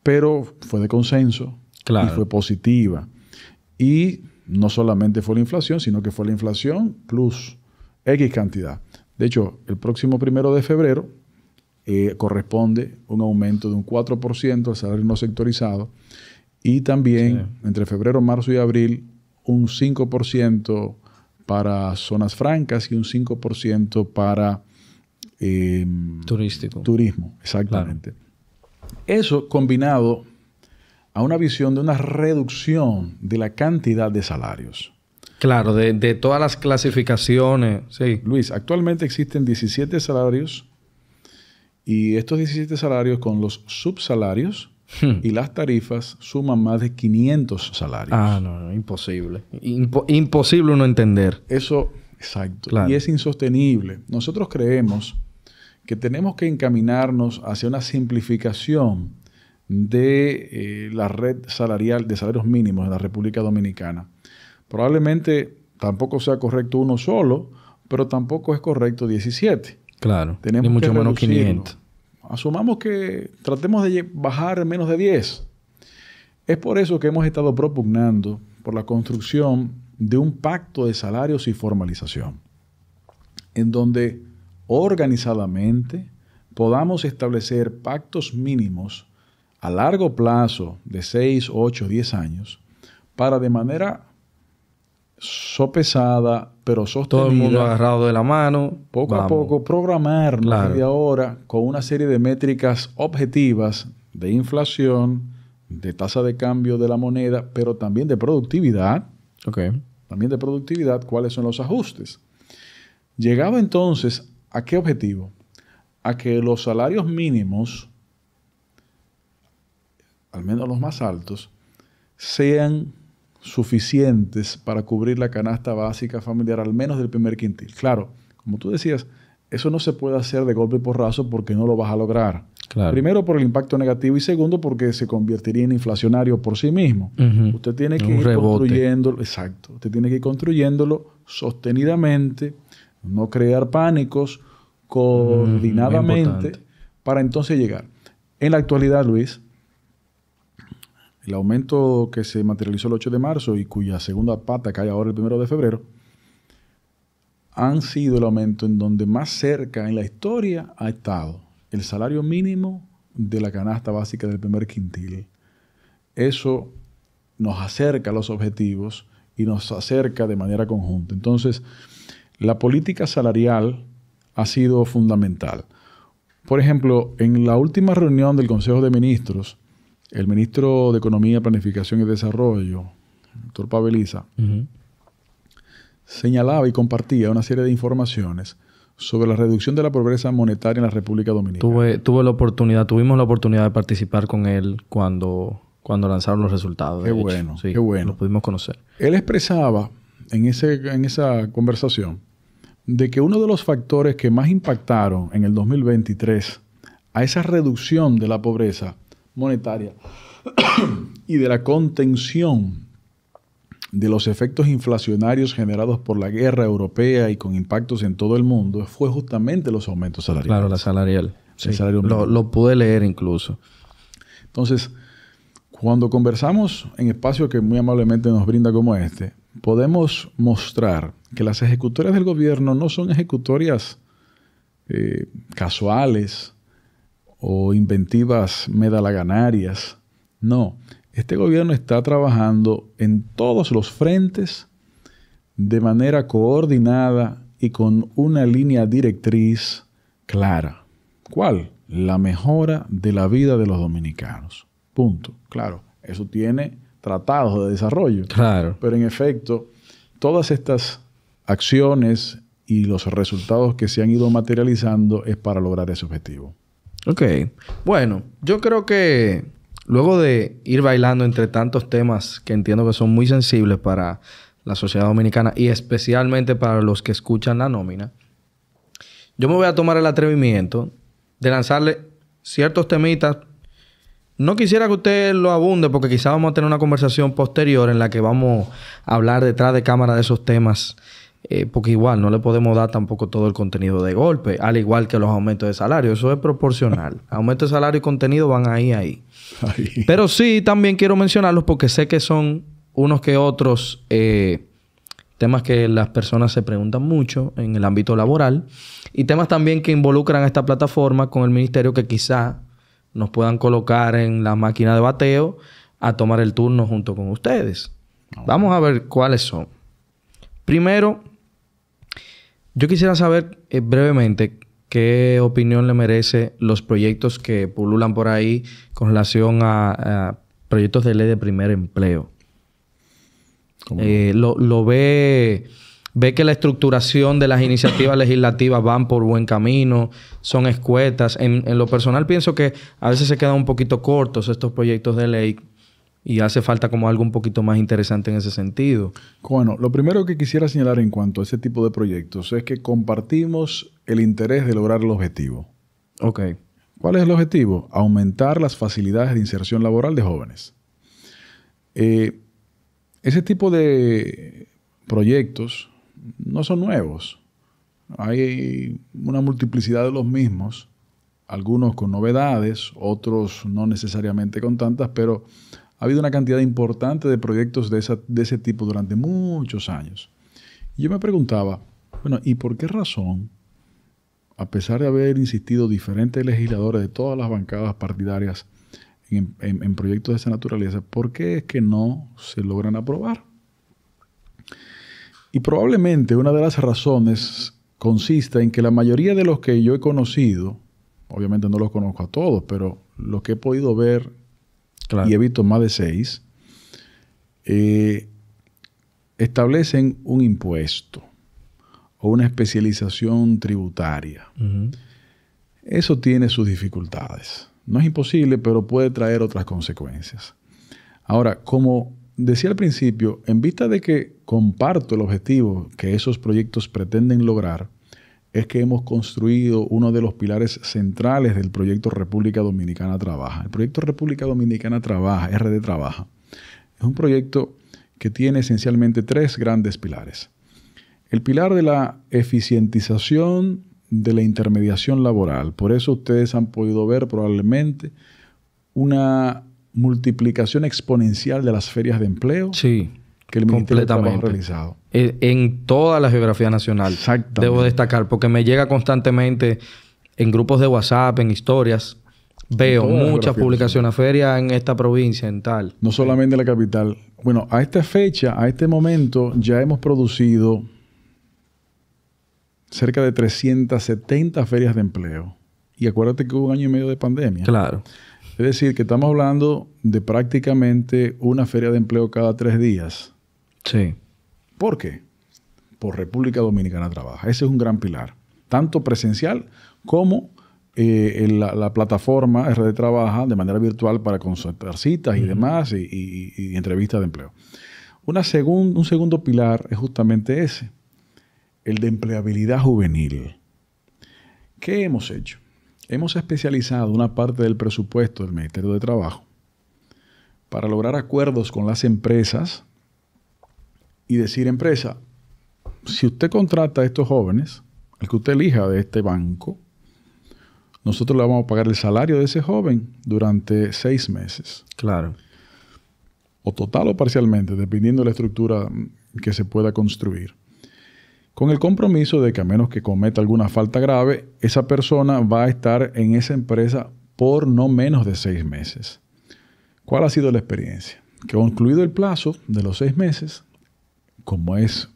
B: pero fue de consenso y fue positiva. Y no solamente fue la inflación, sino que fue la inflación plus X cantidad. De hecho, el próximo primero de febrero eh, corresponde un aumento de un 4% al salario no sectorizado y también entre febrero, marzo y abril un 5% para zonas francas y un 5% para em, Turístico. turismo. Exactamente. Eso combinado a una visión de una reducción de la cantidad de salarios.
A: Claro, de, todas las clasificaciones. Sí. Luis, actualmente existen 17 salarios y estos
B: 17 salarios con los subsalarios Hmm. Y las tarifas suman más de 500 salarios. Ah, no, no imposible. imposible no entender. Eso, exacto. Y es insostenible. Nosotros creemos que tenemos que encaminarnos hacia una simplificación de eh, la red salarial de salarios mínimos en la República Dominicana. Probablemente tampoco sea correcto uno solo, pero tampoco es correcto 17.
A: Claro. Tenemos ni mucho menos 500.
B: Asumamos que tratemos de bajar menos de 10. Es por eso que hemos estado propugnando por la construcción de un pacto de salarios y formalización, en donde organizadamente podamos establecer pactos mínimos a largo plazo de 6, 8, 10 años, para de manera pesada, pero sostenida. Todo el mundo agarrado
A: de la mano. Poco a poco
B: programar, la de ahora con una serie de métricas objetivas de inflación, de tasa de cambio de la moneda, pero también de productividad. También de productividad, cuáles son los ajustes. Llegaba entonces, ¿a qué objetivo? A que los salarios mínimos, al menos los más altos, sean suficientes para cubrir la canasta básica familiar, al menos del primer quintil. Claro, como tú decías, eso no se puede hacer de golpe y porrazo porque no lo vas a lograr. Primero por el impacto negativo y segundo porque se convertiría en inflacionario por sí mismo. Usted tiene que ir construyéndolo, exacto, usted tiene que construyéndolo sostenidamente, no crear pánicos, coordinadamente, para entonces llegar. En la actualidad, Luis, el aumento que se materializó el 8 de marzo y cuya segunda pata cae ahora el 1 de febrero, han sido el aumento en donde más cerca en la historia ha estado el salario mínimo de la canasta básica del primer quintil. Eso nos acerca a los objetivos y nos acerca de manera conjunta. Entonces, la política salarial ha sido fundamental. Por ejemplo, en la última reunión del Consejo de Ministros, el ministro de Economía, Planificación y Desarrollo, doctor señalaba y compartía una serie de informaciones sobre la reducción de la pobreza monetaria en la República
A: Dominicana. Tuve, la oportunidad, tuvimos la oportunidad de participar con él cuando, cuando lanzaron los resultados. Qué bueno, sí, qué bueno. Lo pudimos conocer.
B: Él expresaba en, ese, en esa conversación de que uno de los factores que más impactaron en el 2023 a esa reducción de la pobreza monetaria y de la contención de los efectos inflacionarios generados por la guerra europea y con impactos en todo el mundo fue justamente los aumentos salariales.
A: Claro, la salarial. lo,
B: pude leer incluso. Entonces, cuando conversamos en espacios que muy amablemente nos brinda como este, podemos mostrar que las ejecutorias del gobierno no son ejecutorias eh, casuales, o inventivas medalaganarias. No, este gobierno está trabajando en todos los frentes de manera coordinada y con una línea directriz clara. ¿Cuál? La mejora de la vida de los dominicanos. Punto. Claro, eso tiene tratados de desarrollo. Claro. Pero en efecto, todas estas acciones y los resultados que se han ido materializando es para lograr ese objetivo.
A: Ok. Bueno, yo creo que luego de ir bailando entre tantos temas que entiendo que son muy sensibles para la sociedad dominicana y especialmente para los que escuchan la nómina, yo me voy a tomar el atrevimiento de lanzarle ciertos temitas. No quisiera que usted lo abunde porque quizás vamos a tener una conversación posterior en la que vamos a hablar detrás de cámara de esos temas eh, porque igual no le podemos dar tampoco todo el contenido de golpe, al igual que los aumentos de salario, eso es proporcional. Aumento de salario y contenido van ahí, ahí. Pero sí, también quiero mencionarlos porque sé que son unos que otros eh, temas que las personas se preguntan mucho en el ámbito laboral y temas también que involucran a esta plataforma con el ministerio que quizá nos puedan colocar en la máquina de bateo a tomar el turno junto con ustedes. Ah, Vamos a ver cuáles son. Primero, yo quisiera saber eh, brevemente qué opinión le merece los proyectos que pululan por ahí con relación a, proyectos de ley de primer empleo. Eh, lo, ve, ve que la estructuración de las iniciativas legislativas van por buen camino, son escuetas. En, en, lo personal pienso que a veces se quedan un poquito cortos estos proyectos de ley y hace falta como algo un poquito más interesante en ese sentido.
B: Bueno, lo primero que quisiera señalar en cuanto a ese tipo de proyectos es que compartimos el interés de lograr el objetivo. Ok. ¿Cuál es el objetivo? Aumentar las facilidades de inserción laboral de jóvenes. Eh, ese tipo de proyectos no son nuevos. Hay una multiplicidad de los mismos, algunos con novedades, otros no necesariamente con tantas, pero ha habido una cantidad importante de proyectos de, ese tipo durante muchos años. Y yo me preguntaba, bueno, ¿y por qué razón, a pesar de haber insistido diferentes legisladores de todas las bancadas partidarias en, en proyectos de esa naturaleza, por qué es que no se logran aprobar? Y probablemente una de las razones consista en que la mayoría de los que yo he conocido, obviamente no los conozco a todos, pero los que he podido ver y he visto más de seis, eh, establecen un impuesto o una especialización tributaria. Eso tiene sus dificultades. No es imposible, pero puede traer otras consecuencias. Ahora, como decía al principio, en vista de que comparto el objetivo que esos proyectos pretenden lograr, es que hemos construido uno de los pilares centrales del proyecto República Dominicana Trabaja. El proyecto República Dominicana Trabaja, RD Trabaja, es un proyecto que tiene esencialmente tres grandes pilares. El pilar de la eficientización de la intermediación laboral. Por eso ustedes han podido ver probablemente una multiplicación exponencial de las ferias de
A: empleo. Sí que el realizado. Eh, en toda la geografía nacional. Debo destacar, porque me llega constantemente en grupos de WhatsApp, en historias, Veo muchas publicaciones, ferias en esta provincia, en tal.
B: No solamente en la capital. Bueno, a esta fecha, a este momento, ya hemos producido cerca de 370 ferias de empleo. Y acuérdate que hubo un año y medio de pandemia. Claro. Es decir, que estamos hablando de prácticamente una feria de empleo cada tres días. Sí. ¿Por qué? Por República Dominicana trabaja. Ese es un gran pilar, tanto presencial como eh, la, plataforma RD Trabaja de manera virtual para consultar citas y demás y, entrevistas de empleo. un segundo pilar es justamente ese, el de empleabilidad juvenil. ¿Qué hemos hecho? Hemos especializado una parte del presupuesto del Ministerio de Trabajo para lograr acuerdos con las empresas y decir, empresa, si usted contrata a estos jóvenes, el que usted elija de este banco, nosotros le vamos a pagar el salario de ese joven durante seis meses. Claro. O total o parcialmente, dependiendo de la estructura que se pueda construir. Con el compromiso de que a menos que cometa alguna falta grave, esa persona va a estar en esa empresa por no menos de seis meses. ¿Cuál ha sido la experiencia? Que concluido el plazo de los seis meses, como es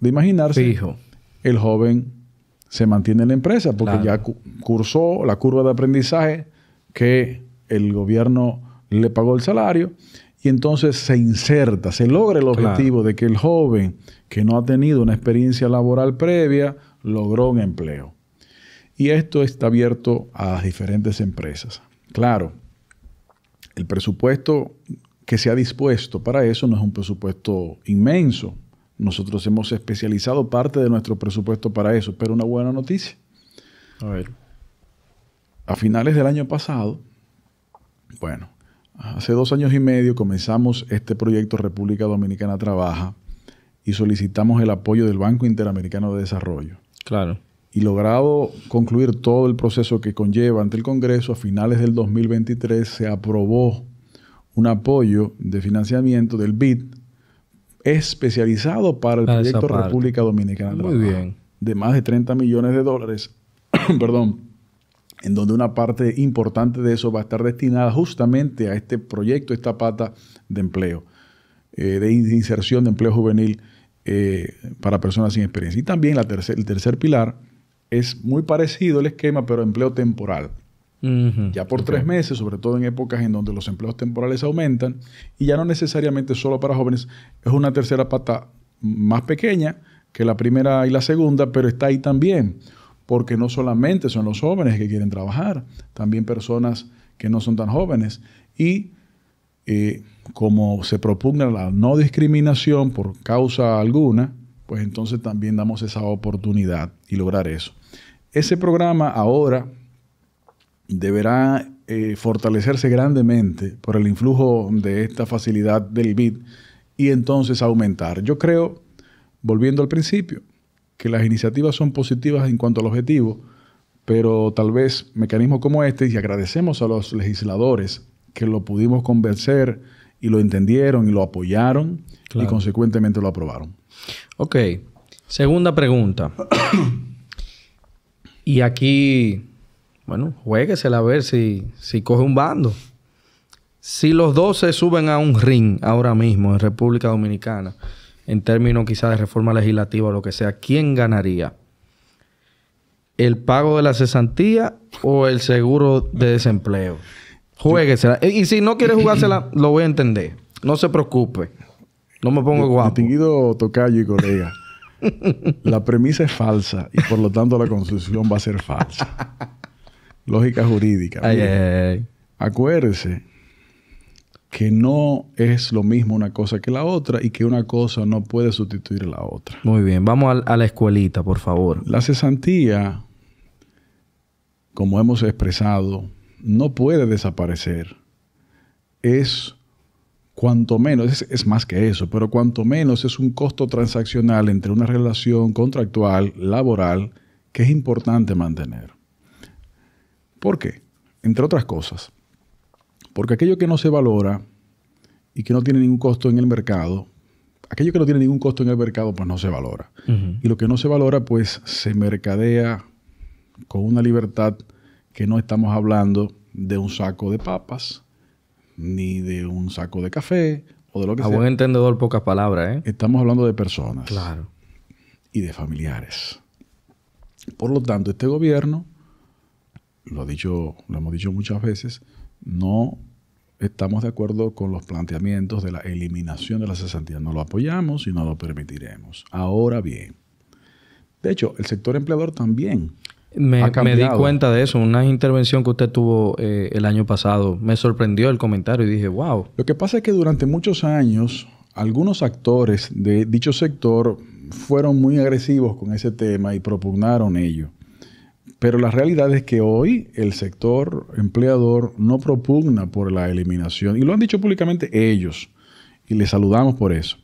B: de imaginarse, el joven se mantiene en la empresa porque ya cursó la curva de aprendizaje que el gobierno le pagó el salario y entonces se inserta, se logra el objetivo de que el joven que no ha tenido una experiencia laboral previa logró un empleo. Y esto está abierto a las diferentes empresas. Claro, el presupuesto que se ha dispuesto para eso no es un presupuesto inmenso. Nosotros hemos especializado parte de nuestro presupuesto para eso, pero una buena noticia. A ver. A finales del año pasado, bueno, hace dos años y medio comenzamos este proyecto República Dominicana Trabaja y solicitamos el apoyo del Banco Interamericano de Desarrollo. Claro. Y logrado concluir todo el proceso que conlleva ante el Congreso, a finales del 2023 se aprobó un apoyo de financiamiento del BID especializado para el proyecto República Dominicana. De más de 30 millones de dólares, perdón, en donde una parte importante de eso va a estar destinada justamente a este proyecto, esta pata de empleo, eh, de inserción de empleo juvenil eh, para personas sin experiencia. Y también la el tercer pilar es muy parecido el esquema, pero empleo temporal.
A: Ya
B: por tres meses, sobre todo en épocas en donde los empleos temporales aumentan, y ya no necesariamente solo para jóvenes, es una tercera pata más pequeña que la primera y la segunda, pero está ahí también, porque no solamente son los jóvenes que quieren trabajar, también personas que no son tan jóvenes. Y eh, como se propugna la no discriminación por causa alguna, pues entonces también damos esa oportunidad y lograr eso. Ese programa ahora deberá eh, fortalecerse grandemente por el influjo de esta facilidad del BID y entonces aumentar. Yo creo, volviendo al principio, que las iniciativas son positivas en cuanto al objetivo, pero tal vez mecanismos como este, y agradecemos a los legisladores que lo pudimos convencer y lo entendieron y lo apoyaron y consecuentemente lo aprobaron.
A: Ok, segunda pregunta. y aquí bueno, juéguesela a ver si, si coge un bando. Si los dos se suben a un ring ahora mismo en República Dominicana, en términos quizás de reforma legislativa o lo que sea, ¿quién ganaría? ¿El pago de la cesantía o el seguro de desempleo? Juéguesela. Y si no quiere jugársela, lo voy a entender. No se preocupe.
B: No me pongo guapo. Distinguido tocayo y colega. la premisa es falsa y por lo tanto la constitución va a ser falsa. Lógica jurídica. Acuérdese que no es lo mismo una cosa que la otra y que una cosa no puede sustituir a la otra. Muy bien, vamos a, la escuelita, por favor. La cesantía, como hemos expresado, no puede desaparecer. Es cuanto menos, es más que eso, pero cuanto menos es un costo transaccional entre una relación contractual, laboral, que es importante mantener. ¿Por qué? Entre otras cosas, porque aquello que no se valora y que no tiene ningún costo en el mercado, aquello que no tiene ningún costo en el mercado, pues no se valora. Y lo que no se valora, pues se mercadea con una libertad que no estamos hablando de un saco de papas, ni de un saco de café, o de lo que A buen entendedor, pocas palabras, ¿eh? Estamos hablando de personas. Claro. Y de familiares. Por lo tanto, este gobierno lo, dicho, lo hemos dicho muchas veces, no estamos de acuerdo con los planteamientos de la eliminación de la cesantía. No lo apoyamos y no lo permitiremos. Ahora bien, de hecho, el sector empleador también.
A: Me, me di cuenta de eso, una intervención que usted tuvo eh, el año pasado. Me sorprendió el comentario y dije, wow. Lo que pasa es que durante muchos años,
B: algunos actores de dicho sector fueron muy agresivos con ese tema y propugnaron ello. Pero la realidad es que hoy el sector empleador no propugna por la eliminación, y lo han dicho públicamente ellos, y les saludamos por eso.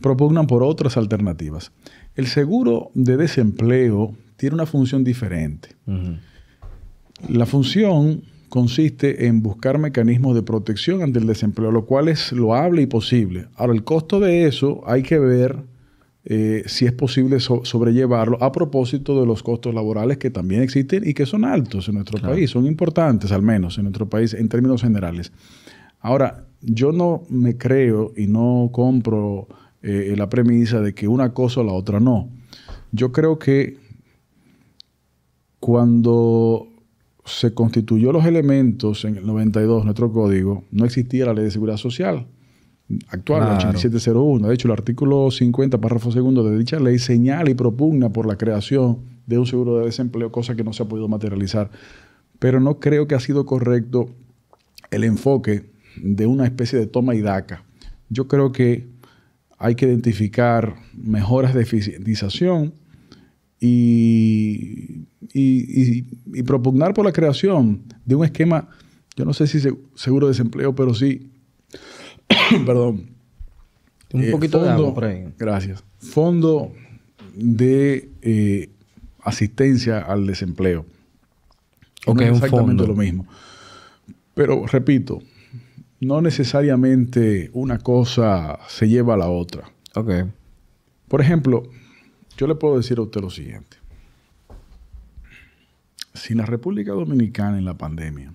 B: Propugnan por otras alternativas. El seguro de desempleo tiene una función diferente. La función consiste en buscar mecanismos de protección ante el desempleo, lo cual es loable y posible. Ahora, el costo de eso hay que ver eh, si es posible sobrellevarlo a propósito de los costos laborales que también existen y que son altos en nuestro país, son importantes al menos en nuestro país en términos generales. Ahora, yo no me creo y no compro eh, la premisa de que una cosa o la otra no. Yo creo que cuando se constituyó los elementos en el 92, nuestro código, no existía la ley de seguridad social actual, 8701. De hecho, el artículo 50, párrafo segundo de dicha ley señala y propugna por la creación de un seguro de desempleo, cosa que no se ha podido materializar. Pero no creo que ha sido correcto el enfoque de una especie de toma y daca. Yo creo que hay que identificar mejoras de eficientización y, y propugnar por la creación de un esquema, yo no sé si seguro de desempleo, pero sí perdón. Un eh, poquito de fondo. Gracias. Fondo de eh, asistencia al desempleo. Ok, es exactamente lo mismo. Pero repito, no necesariamente una cosa se lleva a la otra. Ok. Por ejemplo, yo le puedo decir a usted lo siguiente. Si la República Dominicana en la pandemia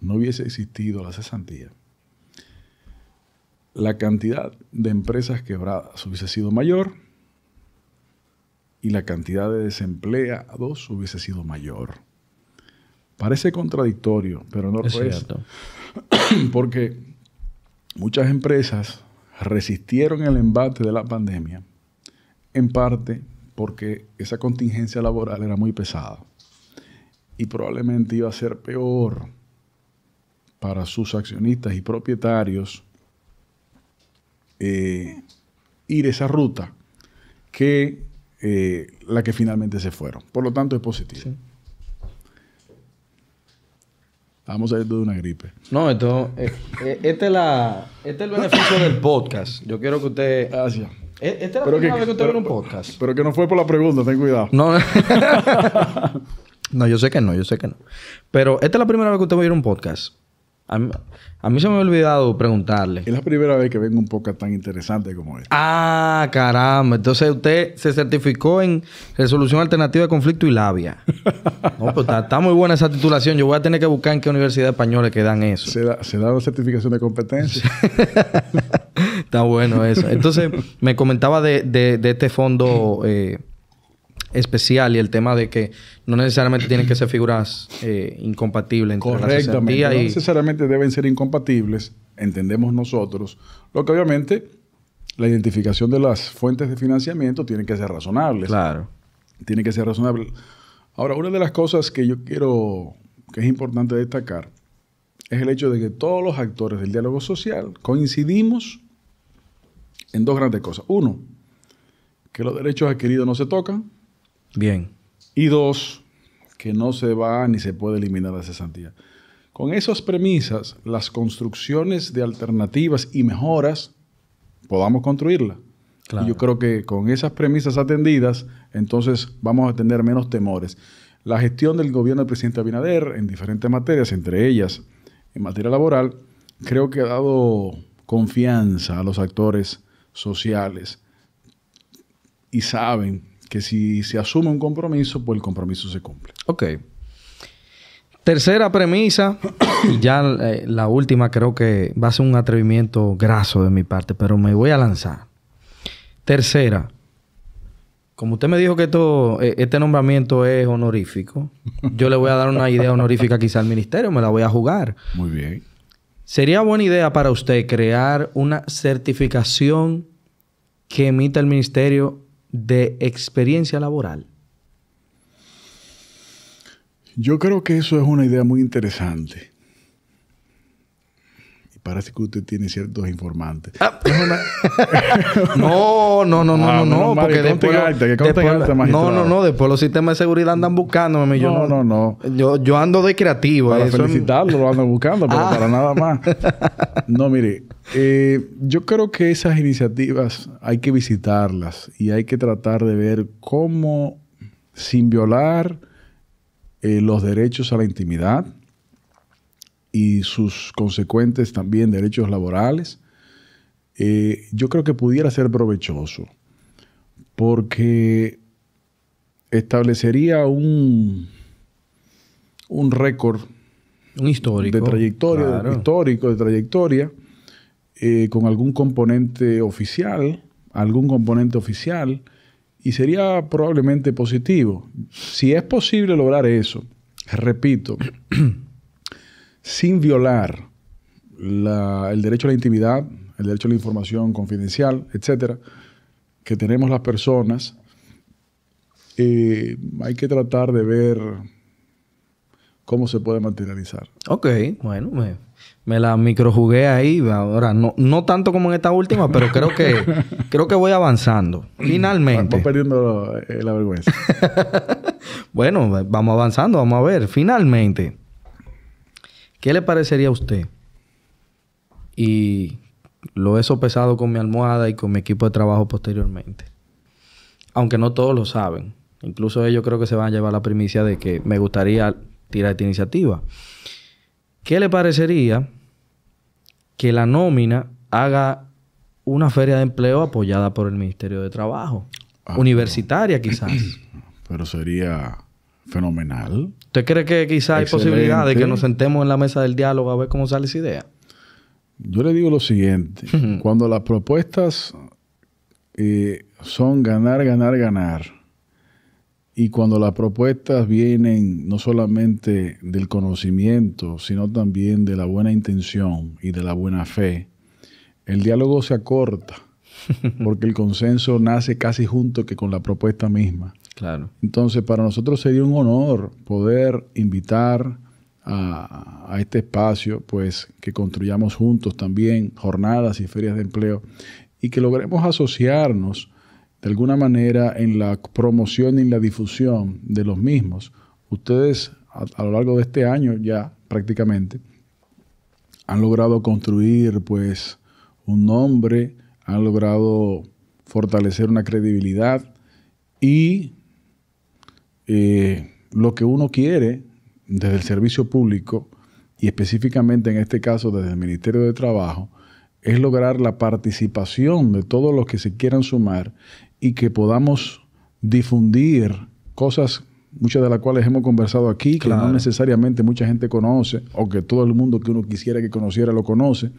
B: no hubiese existido la cesantía, la cantidad de empresas quebradas hubiese sido mayor y la cantidad de desempleados hubiese sido mayor. Parece contradictorio, pero no lo es. Porque muchas empresas resistieron el embate de la pandemia, en parte porque esa contingencia laboral era muy pesada y probablemente iba a ser peor para sus accionistas y propietarios eh, ir esa ruta que eh, la que finalmente se fueron. Por lo tanto, es positivo. Vamos a ir de una gripe. No, esto, eh,
A: este, es la, este el beneficio del podcast. Yo quiero que usted... Gracias. E, esta es la pero primera que, vez que usted un podcast.
B: Pero que no fue por la pregunta, ten
A: cuidado. No, no. yo sé que no, yo sé que no. Pero esta es la primera vez que usted va a ir a un podcast. A mí, se me ha olvidado preguntarle. Es la primera vez que vengo un podcast tan interesante como este. Ah, caramba. Entonces usted se certificó en resolución alternativa de conflicto y labia. no, pues, está, muy buena esa titulación. Yo voy a tener que buscar en qué universidad española que dan eso. Se da, se
B: da la certificación de competencia.
A: está bueno eso. Entonces, me comentaba de, de, este fondo eh, especial y el tema de que no necesariamente tienen que ser figuras eh, incompatibles entre no
B: necesariamente deben ser incompatibles, entendemos nosotros, lo que obviamente la identificación de las fuentes de financiamiento tiene que ser razonable. Claro. Tiene que ser razonable. Ahora, una de las cosas que yo quiero, que es importante destacar, es el hecho de que todos los actores del diálogo social coincidimos en dos grandes cosas. Uno, que los derechos adquiridos no se tocan. Bien. Y dos, que no se va ni se puede eliminar la cesantía. Con esas premisas, las construcciones de alternativas y mejoras, podamos construirla. yo creo que con esas premisas atendidas, entonces vamos a tener menos temores. La gestión del gobierno del presidente Abinader en diferentes materias, entre ellas en materia laboral, creo que ha dado confianza a los actores sociales y saben que si se asume un compromiso, pues el compromiso se cumple.
A: Ok. Tercera premisa, y ya eh, la última creo que va a ser un atrevimiento graso de mi parte, pero me voy a lanzar. Tercera, como usted me dijo que eh, este nombramiento es honorífico, yo le voy a dar una idea honorífica quizá al ministerio, me la voy a jugar. Muy bien. ¿Sería buena idea para usted crear una certificación que emita el ministerio de experiencia laboral?
B: Yo creo que eso es una idea muy interesante parece que usted tiene ciertos informantes.
A: Ah. no, no, no, no, ah, no, no, no, después, no, no, no, después los sistemas de seguridad andan buscándome. Yo, no, no, no. Yo, yo ando de creativo. Para felicitarlo lo ando buscando, pero ah. para nada más. No, mire, eh, yo creo que
B: esas iniciativas hay que visitarlas y hay que tratar de ver cómo, sin violar eh, los derechos a la intimidad, y sus consecuentes también derechos laborales, eh, yo creo que pudiera ser provechoso, porque establecería un, un récord
A: un histórico. De trayectoria,
B: histórico, de trayectoria, eh, con algún componente oficial, algún componente oficial, y sería probablemente positivo. Si es posible lograr eso, repito, sin violar el derecho a la intimidad, el derecho a la información confidencial, etcétera, que tenemos las personas, eh, hay que tratar de ver cómo se puede materializar.
A: Ok, bueno, me, me la microjugué ahí. Ahora, no, no tanto como en esta última, pero creo que, creo que voy avanzando. Finalmente.
B: Voy perdiendo la eh, vergüenza.
A: bueno, vamos avanzando, vamos a ver. Finalmente, ¿Qué le parecería a usted? Y lo he sopesado con mi almohada y con mi equipo de trabajo posteriormente. Aunque no todos lo saben. Incluso ellos creo que se van a llevar la primicia de que me gustaría tirar esta iniciativa. ¿Qué le parecería que la nómina haga una feria de empleo apoyada por el Ministerio de Trabajo? Ah, universitaria quizás. Pero sería Fenomenal. ¿Usted cree que quizás hay posibilidad de que nos sentemos en la mesa del diálogo a ver cómo sale esa idea?
B: Yo le digo lo siguiente, cuando las propuestas eh, son ganar, ganar, ganar, y cuando las propuestas vienen no solamente del conocimiento, sino también de la buena intención y de la buena fe, el diálogo se acorta, porque el consenso nace casi junto que con la propuesta misma. Claro. Entonces, para nosotros sería un honor poder invitar a, este espacio, pues que construyamos juntos también jornadas y ferias de empleo y que logremos asociarnos de alguna manera en la promoción y en la difusión de los mismos. Ustedes a, a lo largo de este año ya prácticamente han logrado construir pues un nombre, han logrado fortalecer una credibilidad y eh, lo que uno quiere desde el servicio público y específicamente en este caso desde el Ministerio de Trabajo, es lograr la participación de todos los que se quieran sumar y que podamos difundir cosas, muchas de las cuales hemos conversado aquí, que no necesariamente mucha gente conoce o que todo el mundo que uno quisiera que conociera lo conoce.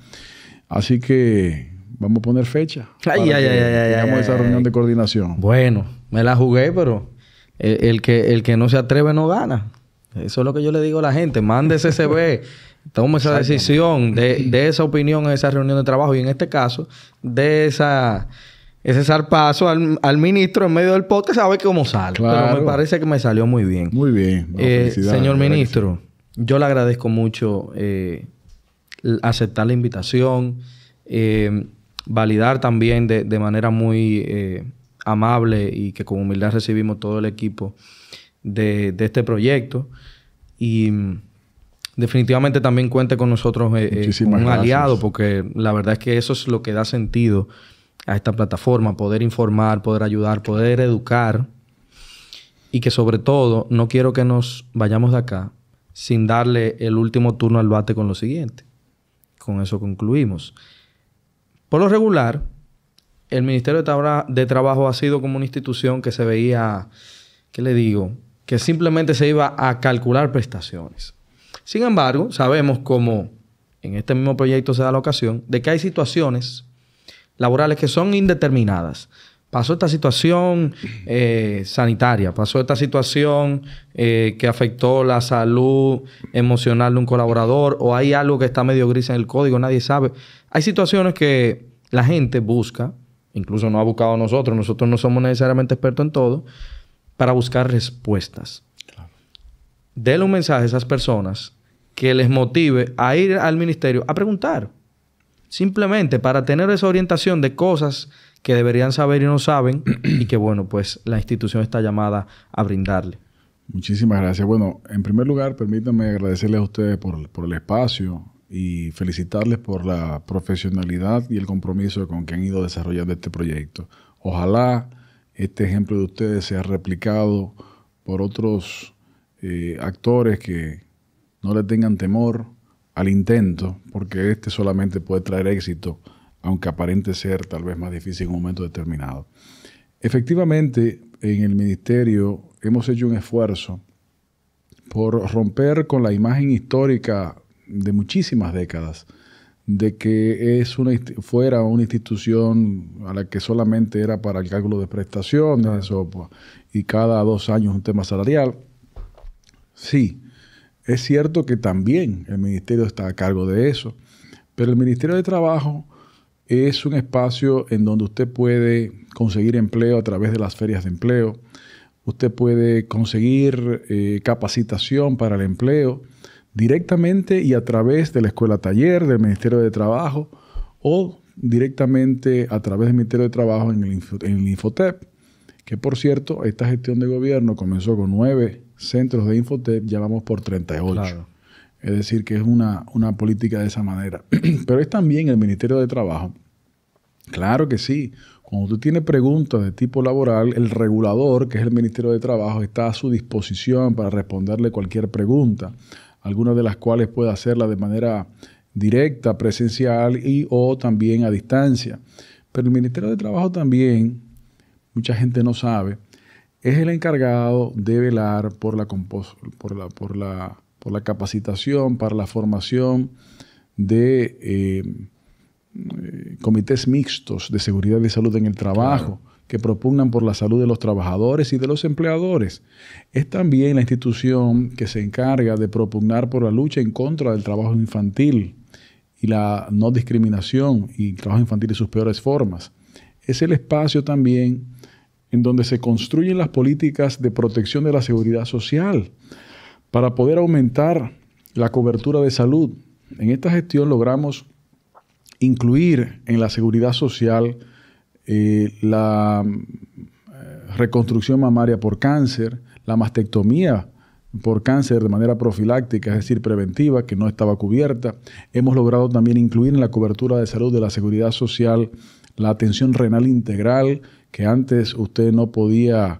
B: Así que vamos a poner fecha. Ay, esa reunión de coordinación.
A: Bueno, me la jugué, pero el, que, el que no se atreve no gana. Eso es lo que yo le digo a la gente. Mándese ese CV. Tome esa decisión de, esa opinión en esa reunión de trabajo y en este caso de esa ese zarpazo al, ministro en medio del podcast sabe cómo sale. Pero me parece que me salió muy bien. Muy bien. Eh, señor ministro, yo le agradezco mucho eh, aceptar la invitación, eh, validar también de, de manera muy amable y que con humildad recibimos todo el equipo de, de este proyecto. Y mm, definitivamente también cuente con nosotros eh, eh, un aliado, porque la verdad es que eso es lo que da sentido a esta plataforma, poder informar, poder ayudar, poder educar y que sobre todo no quiero que nos vayamos de acá sin darle el último turno al bate con lo siguiente. Con eso concluimos. Por lo regular, el Ministerio de, Trabajo ha sido como una institución que se veía, ¿qué le digo? Que simplemente se iba a calcular prestaciones. Sin embargo, sabemos como en este mismo proyecto se da la ocasión de que hay situaciones laborales que son indeterminadas. Pasó esta situación eh, sanitaria, pasó esta situación eh, que afectó la salud emocional de un colaborador o hay algo que está medio gris en el código, nadie sabe. Hay situaciones que la gente busca incluso no ha buscado nosotros, nosotros no somos necesariamente expertos en todo, para buscar respuestas. Dele un mensaje a esas personas que les motive a ir al ministerio a preguntar. Simplemente para tener esa orientación de cosas que deberían saber y no saben y que, bueno, pues la institución está llamada a brindarle.
B: Muchísimas gracias. Bueno, en primer lugar, permítanme agradecerles a ustedes por, por el espacio, y felicitarles por la profesionalidad y el compromiso con que han ido desarrollando este proyecto. Ojalá este ejemplo de ustedes sea replicado por otros eh, actores que no le tengan temor al intento, porque este solamente puede traer éxito, aunque aparente ser tal vez más difícil en un momento determinado. Efectivamente, en el ministerio hemos hecho un esfuerzo por romper con la imagen histórica de muchísimas décadas, de que es una, fuera una institución a la que solamente era para el cálculo de prestación de y cada dos años un tema salarial. Sí, es cierto que también el ministerio está a cargo de eso, pero el Ministerio de Trabajo es un espacio en donde usted puede conseguir empleo a través de las ferias de empleo, usted puede conseguir eh, capacitación para el empleo, directamente y a través de la escuela taller, del Ministerio de Trabajo o directamente a través del Ministerio de Trabajo en el, en el Infotep, que por cierto, esta gestión de gobierno comenzó con nueve centros de Infotep, ya vamos por 38. Es decir, que es una, una política de esa manera. Pero es también el Ministerio de Trabajo. Claro que sí. Cuando tú tiene preguntas de tipo laboral, el regulador, que es el Ministerio de Trabajo, está a su disposición para responderle cualquier pregunta algunas de las cuales puede hacerla de manera directa, presencial y o también a distancia. Pero el Ministerio de Trabajo también, mucha gente no sabe, es el encargado de velar por la, por la, por la, por la capacitación, para la formación de eh, eh, comités mixtos de seguridad y salud en el trabajo que propugnan por la salud de los trabajadores y de los empleadores. Es también la institución que se encarga de propugnar por la lucha en contra del trabajo infantil y la no discriminación y trabajo infantil y sus peores formas. Es el espacio también en donde se construyen las políticas de protección de la seguridad social para poder aumentar la cobertura de salud. En esta gestión logramos incluir en la seguridad social la mm, eh, reconstrucción mamaria por cáncer, la mastectomía por cáncer de manera profiláctica, es decir, preventiva, que no estaba cubierta. Hemos logrado también incluir en la cobertura de salud de la seguridad social la atención renal integral, que antes usted no podía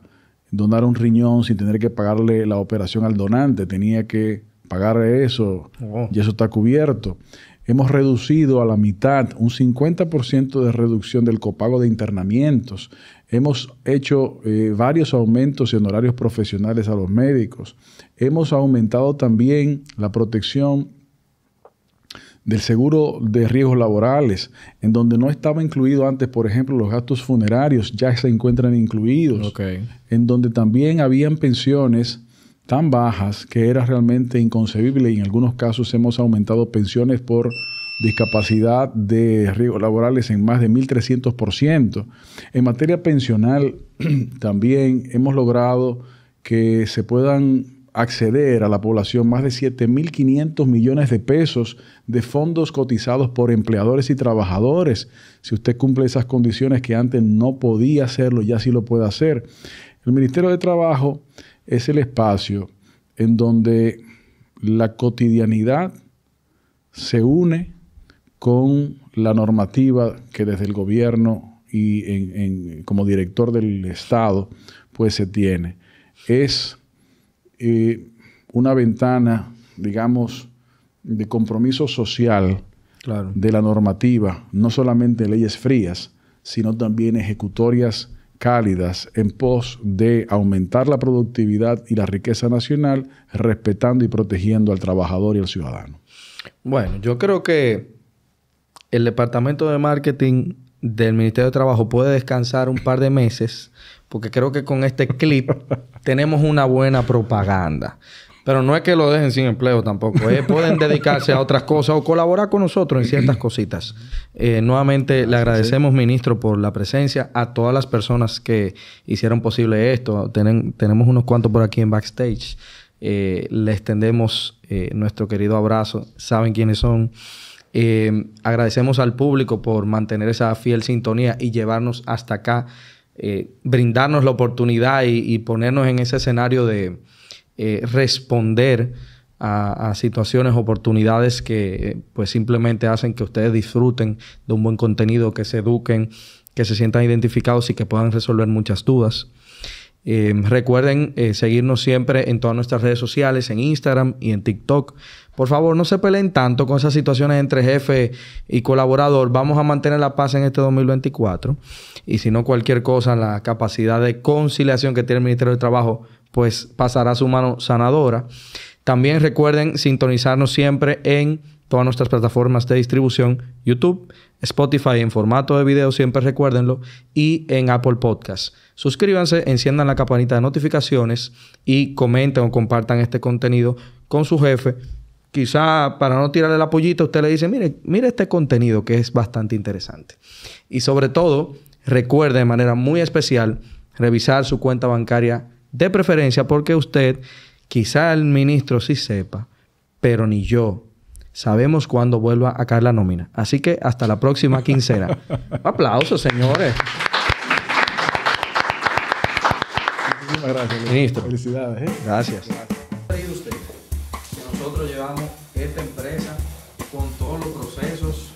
B: donar un riñón sin tener que pagarle la operación al donante, tenía que pagar eso oh. y eso está cubierto. Hemos reducido a la mitad un 50% de reducción del copago de internamientos. Hemos hecho eh, varios aumentos en horarios profesionales a los médicos. Hemos aumentado también la protección del seguro de riesgos laborales, en donde no estaba incluido antes, por ejemplo, los gastos funerarios, ya se encuentran incluidos, en donde también habían pensiones tan bajas que era realmente inconcebible y en algunos casos hemos aumentado pensiones por discapacidad de riesgos laborales en más de 1.300%. En materia pensional también hemos logrado que se puedan acceder a la población más de 7.500 millones de pesos de fondos cotizados por empleadores y trabajadores. Si usted cumple esas condiciones que antes no podía hacerlo, ya sí lo puede hacer. El Ministerio de Trabajo es el espacio en donde la cotidianidad se une con la normativa que desde el gobierno y como director del Estado pues se tiene. Es eh, una ventana, digamos, de compromiso social de la normativa, no solamente leyes frías, sino también ejecutorias cálidas en pos de aumentar la productividad y la riqueza nacional, respetando y protegiendo al trabajador y al ciudadano.
A: Bueno, yo creo que el departamento de marketing del Ministerio de Trabajo puede descansar un par de meses, porque creo que con este clip tenemos una buena propaganda. Pero no es que lo dejen sin empleo tampoco. Eh. pueden dedicarse a otras cosas o colaborar con nosotros en ciertas cositas. Eh, nuevamente le agradecemos, ministro, por la presencia, a todas las personas que hicieron posible esto. tenemos unos cuantos por aquí en backstage. Eh, les tendemos nuestro querido abrazo. Saben quiénes son. agradecemos al público por mantener esa fiel sintonía y llevarnos hasta acá, brindarnos la oportunidad y ponernos en ese escenario de eh, responder a, situaciones, oportunidades que eh, pues simplemente hacen que ustedes disfruten de un buen contenido, que se eduquen, que se sientan identificados y que puedan resolver muchas dudas. Em, recuerden eh, seguirnos siempre en todas nuestras redes sociales, en Instagram y en TikTok. Por favor, no se peleen tanto con esas situaciones entre jefe y colaborador. Vamos a mantener la paz en este 2024. Y si no, cualquier cosa, la capacidad de conciliación que tiene el Ministerio del Trabajo pues pasará su mano sanadora. También recuerden sintonizarnos siempre en todas nuestras plataformas de distribución, YouTube, Spotify en formato de video, siempre recuérdenlo, y en Apple Podcast. Suscríbanse, enciendan la campanita de notificaciones y comenten o compartan este contenido con su jefe. Quizá para no tirarle la pollita, usted le dice, mire, mire este contenido que es bastante interesante. Y sobre todo, recuerde de manera muy especial revisar su cuenta bancaria de preferencia porque usted, quizá el ministro sí sepa, pero ni yo sabemos cuándo vuelva a caer la nómina. Así que hasta la próxima quincena. Aplausos, señores. Muchísimas gracias, ministro. Felicidades. ¿eh? Gracias. que nosotros llevamos esta empresa con todos los procesos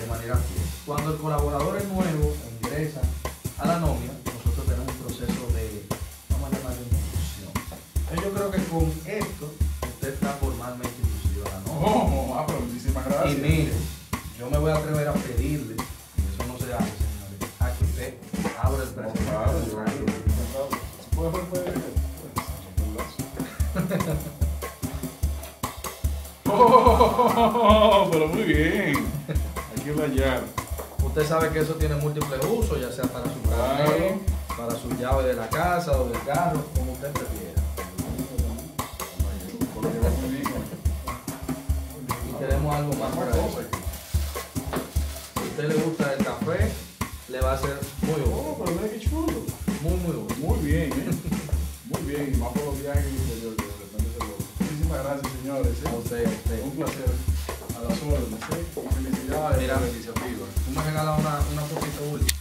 A: de manera Cuando el colaborador es con esto usted está formalmente la ¿no? Oh, No, oh, ah, pero muchísimas gracias. Y mire, yo me voy a atrever a pedirle, y eso no se hace, señores, a que usted abra el presente. Oh, oh, oh, pero muy bien. Hay que llave. Usted sabe que eso tiene múltiples usos, ya sea para su carnet, para su llave de la casa o del carro, como usted prefiera. Y tenemos algo más para eso. Si a usted le gusta el café, le va a ser muy bueno. Oh, pero mira qué chulo. Muy, muy bueno. Muy bien, ¿eh? muy bien. más por los viajes interior, que de Muchísimas gracias, señores. ¿eh? A usted, a usted. Un placer. A las órdenes, ¿eh? Felicidades. Mira, iniciativa. Tú me regalado una, una poquita última.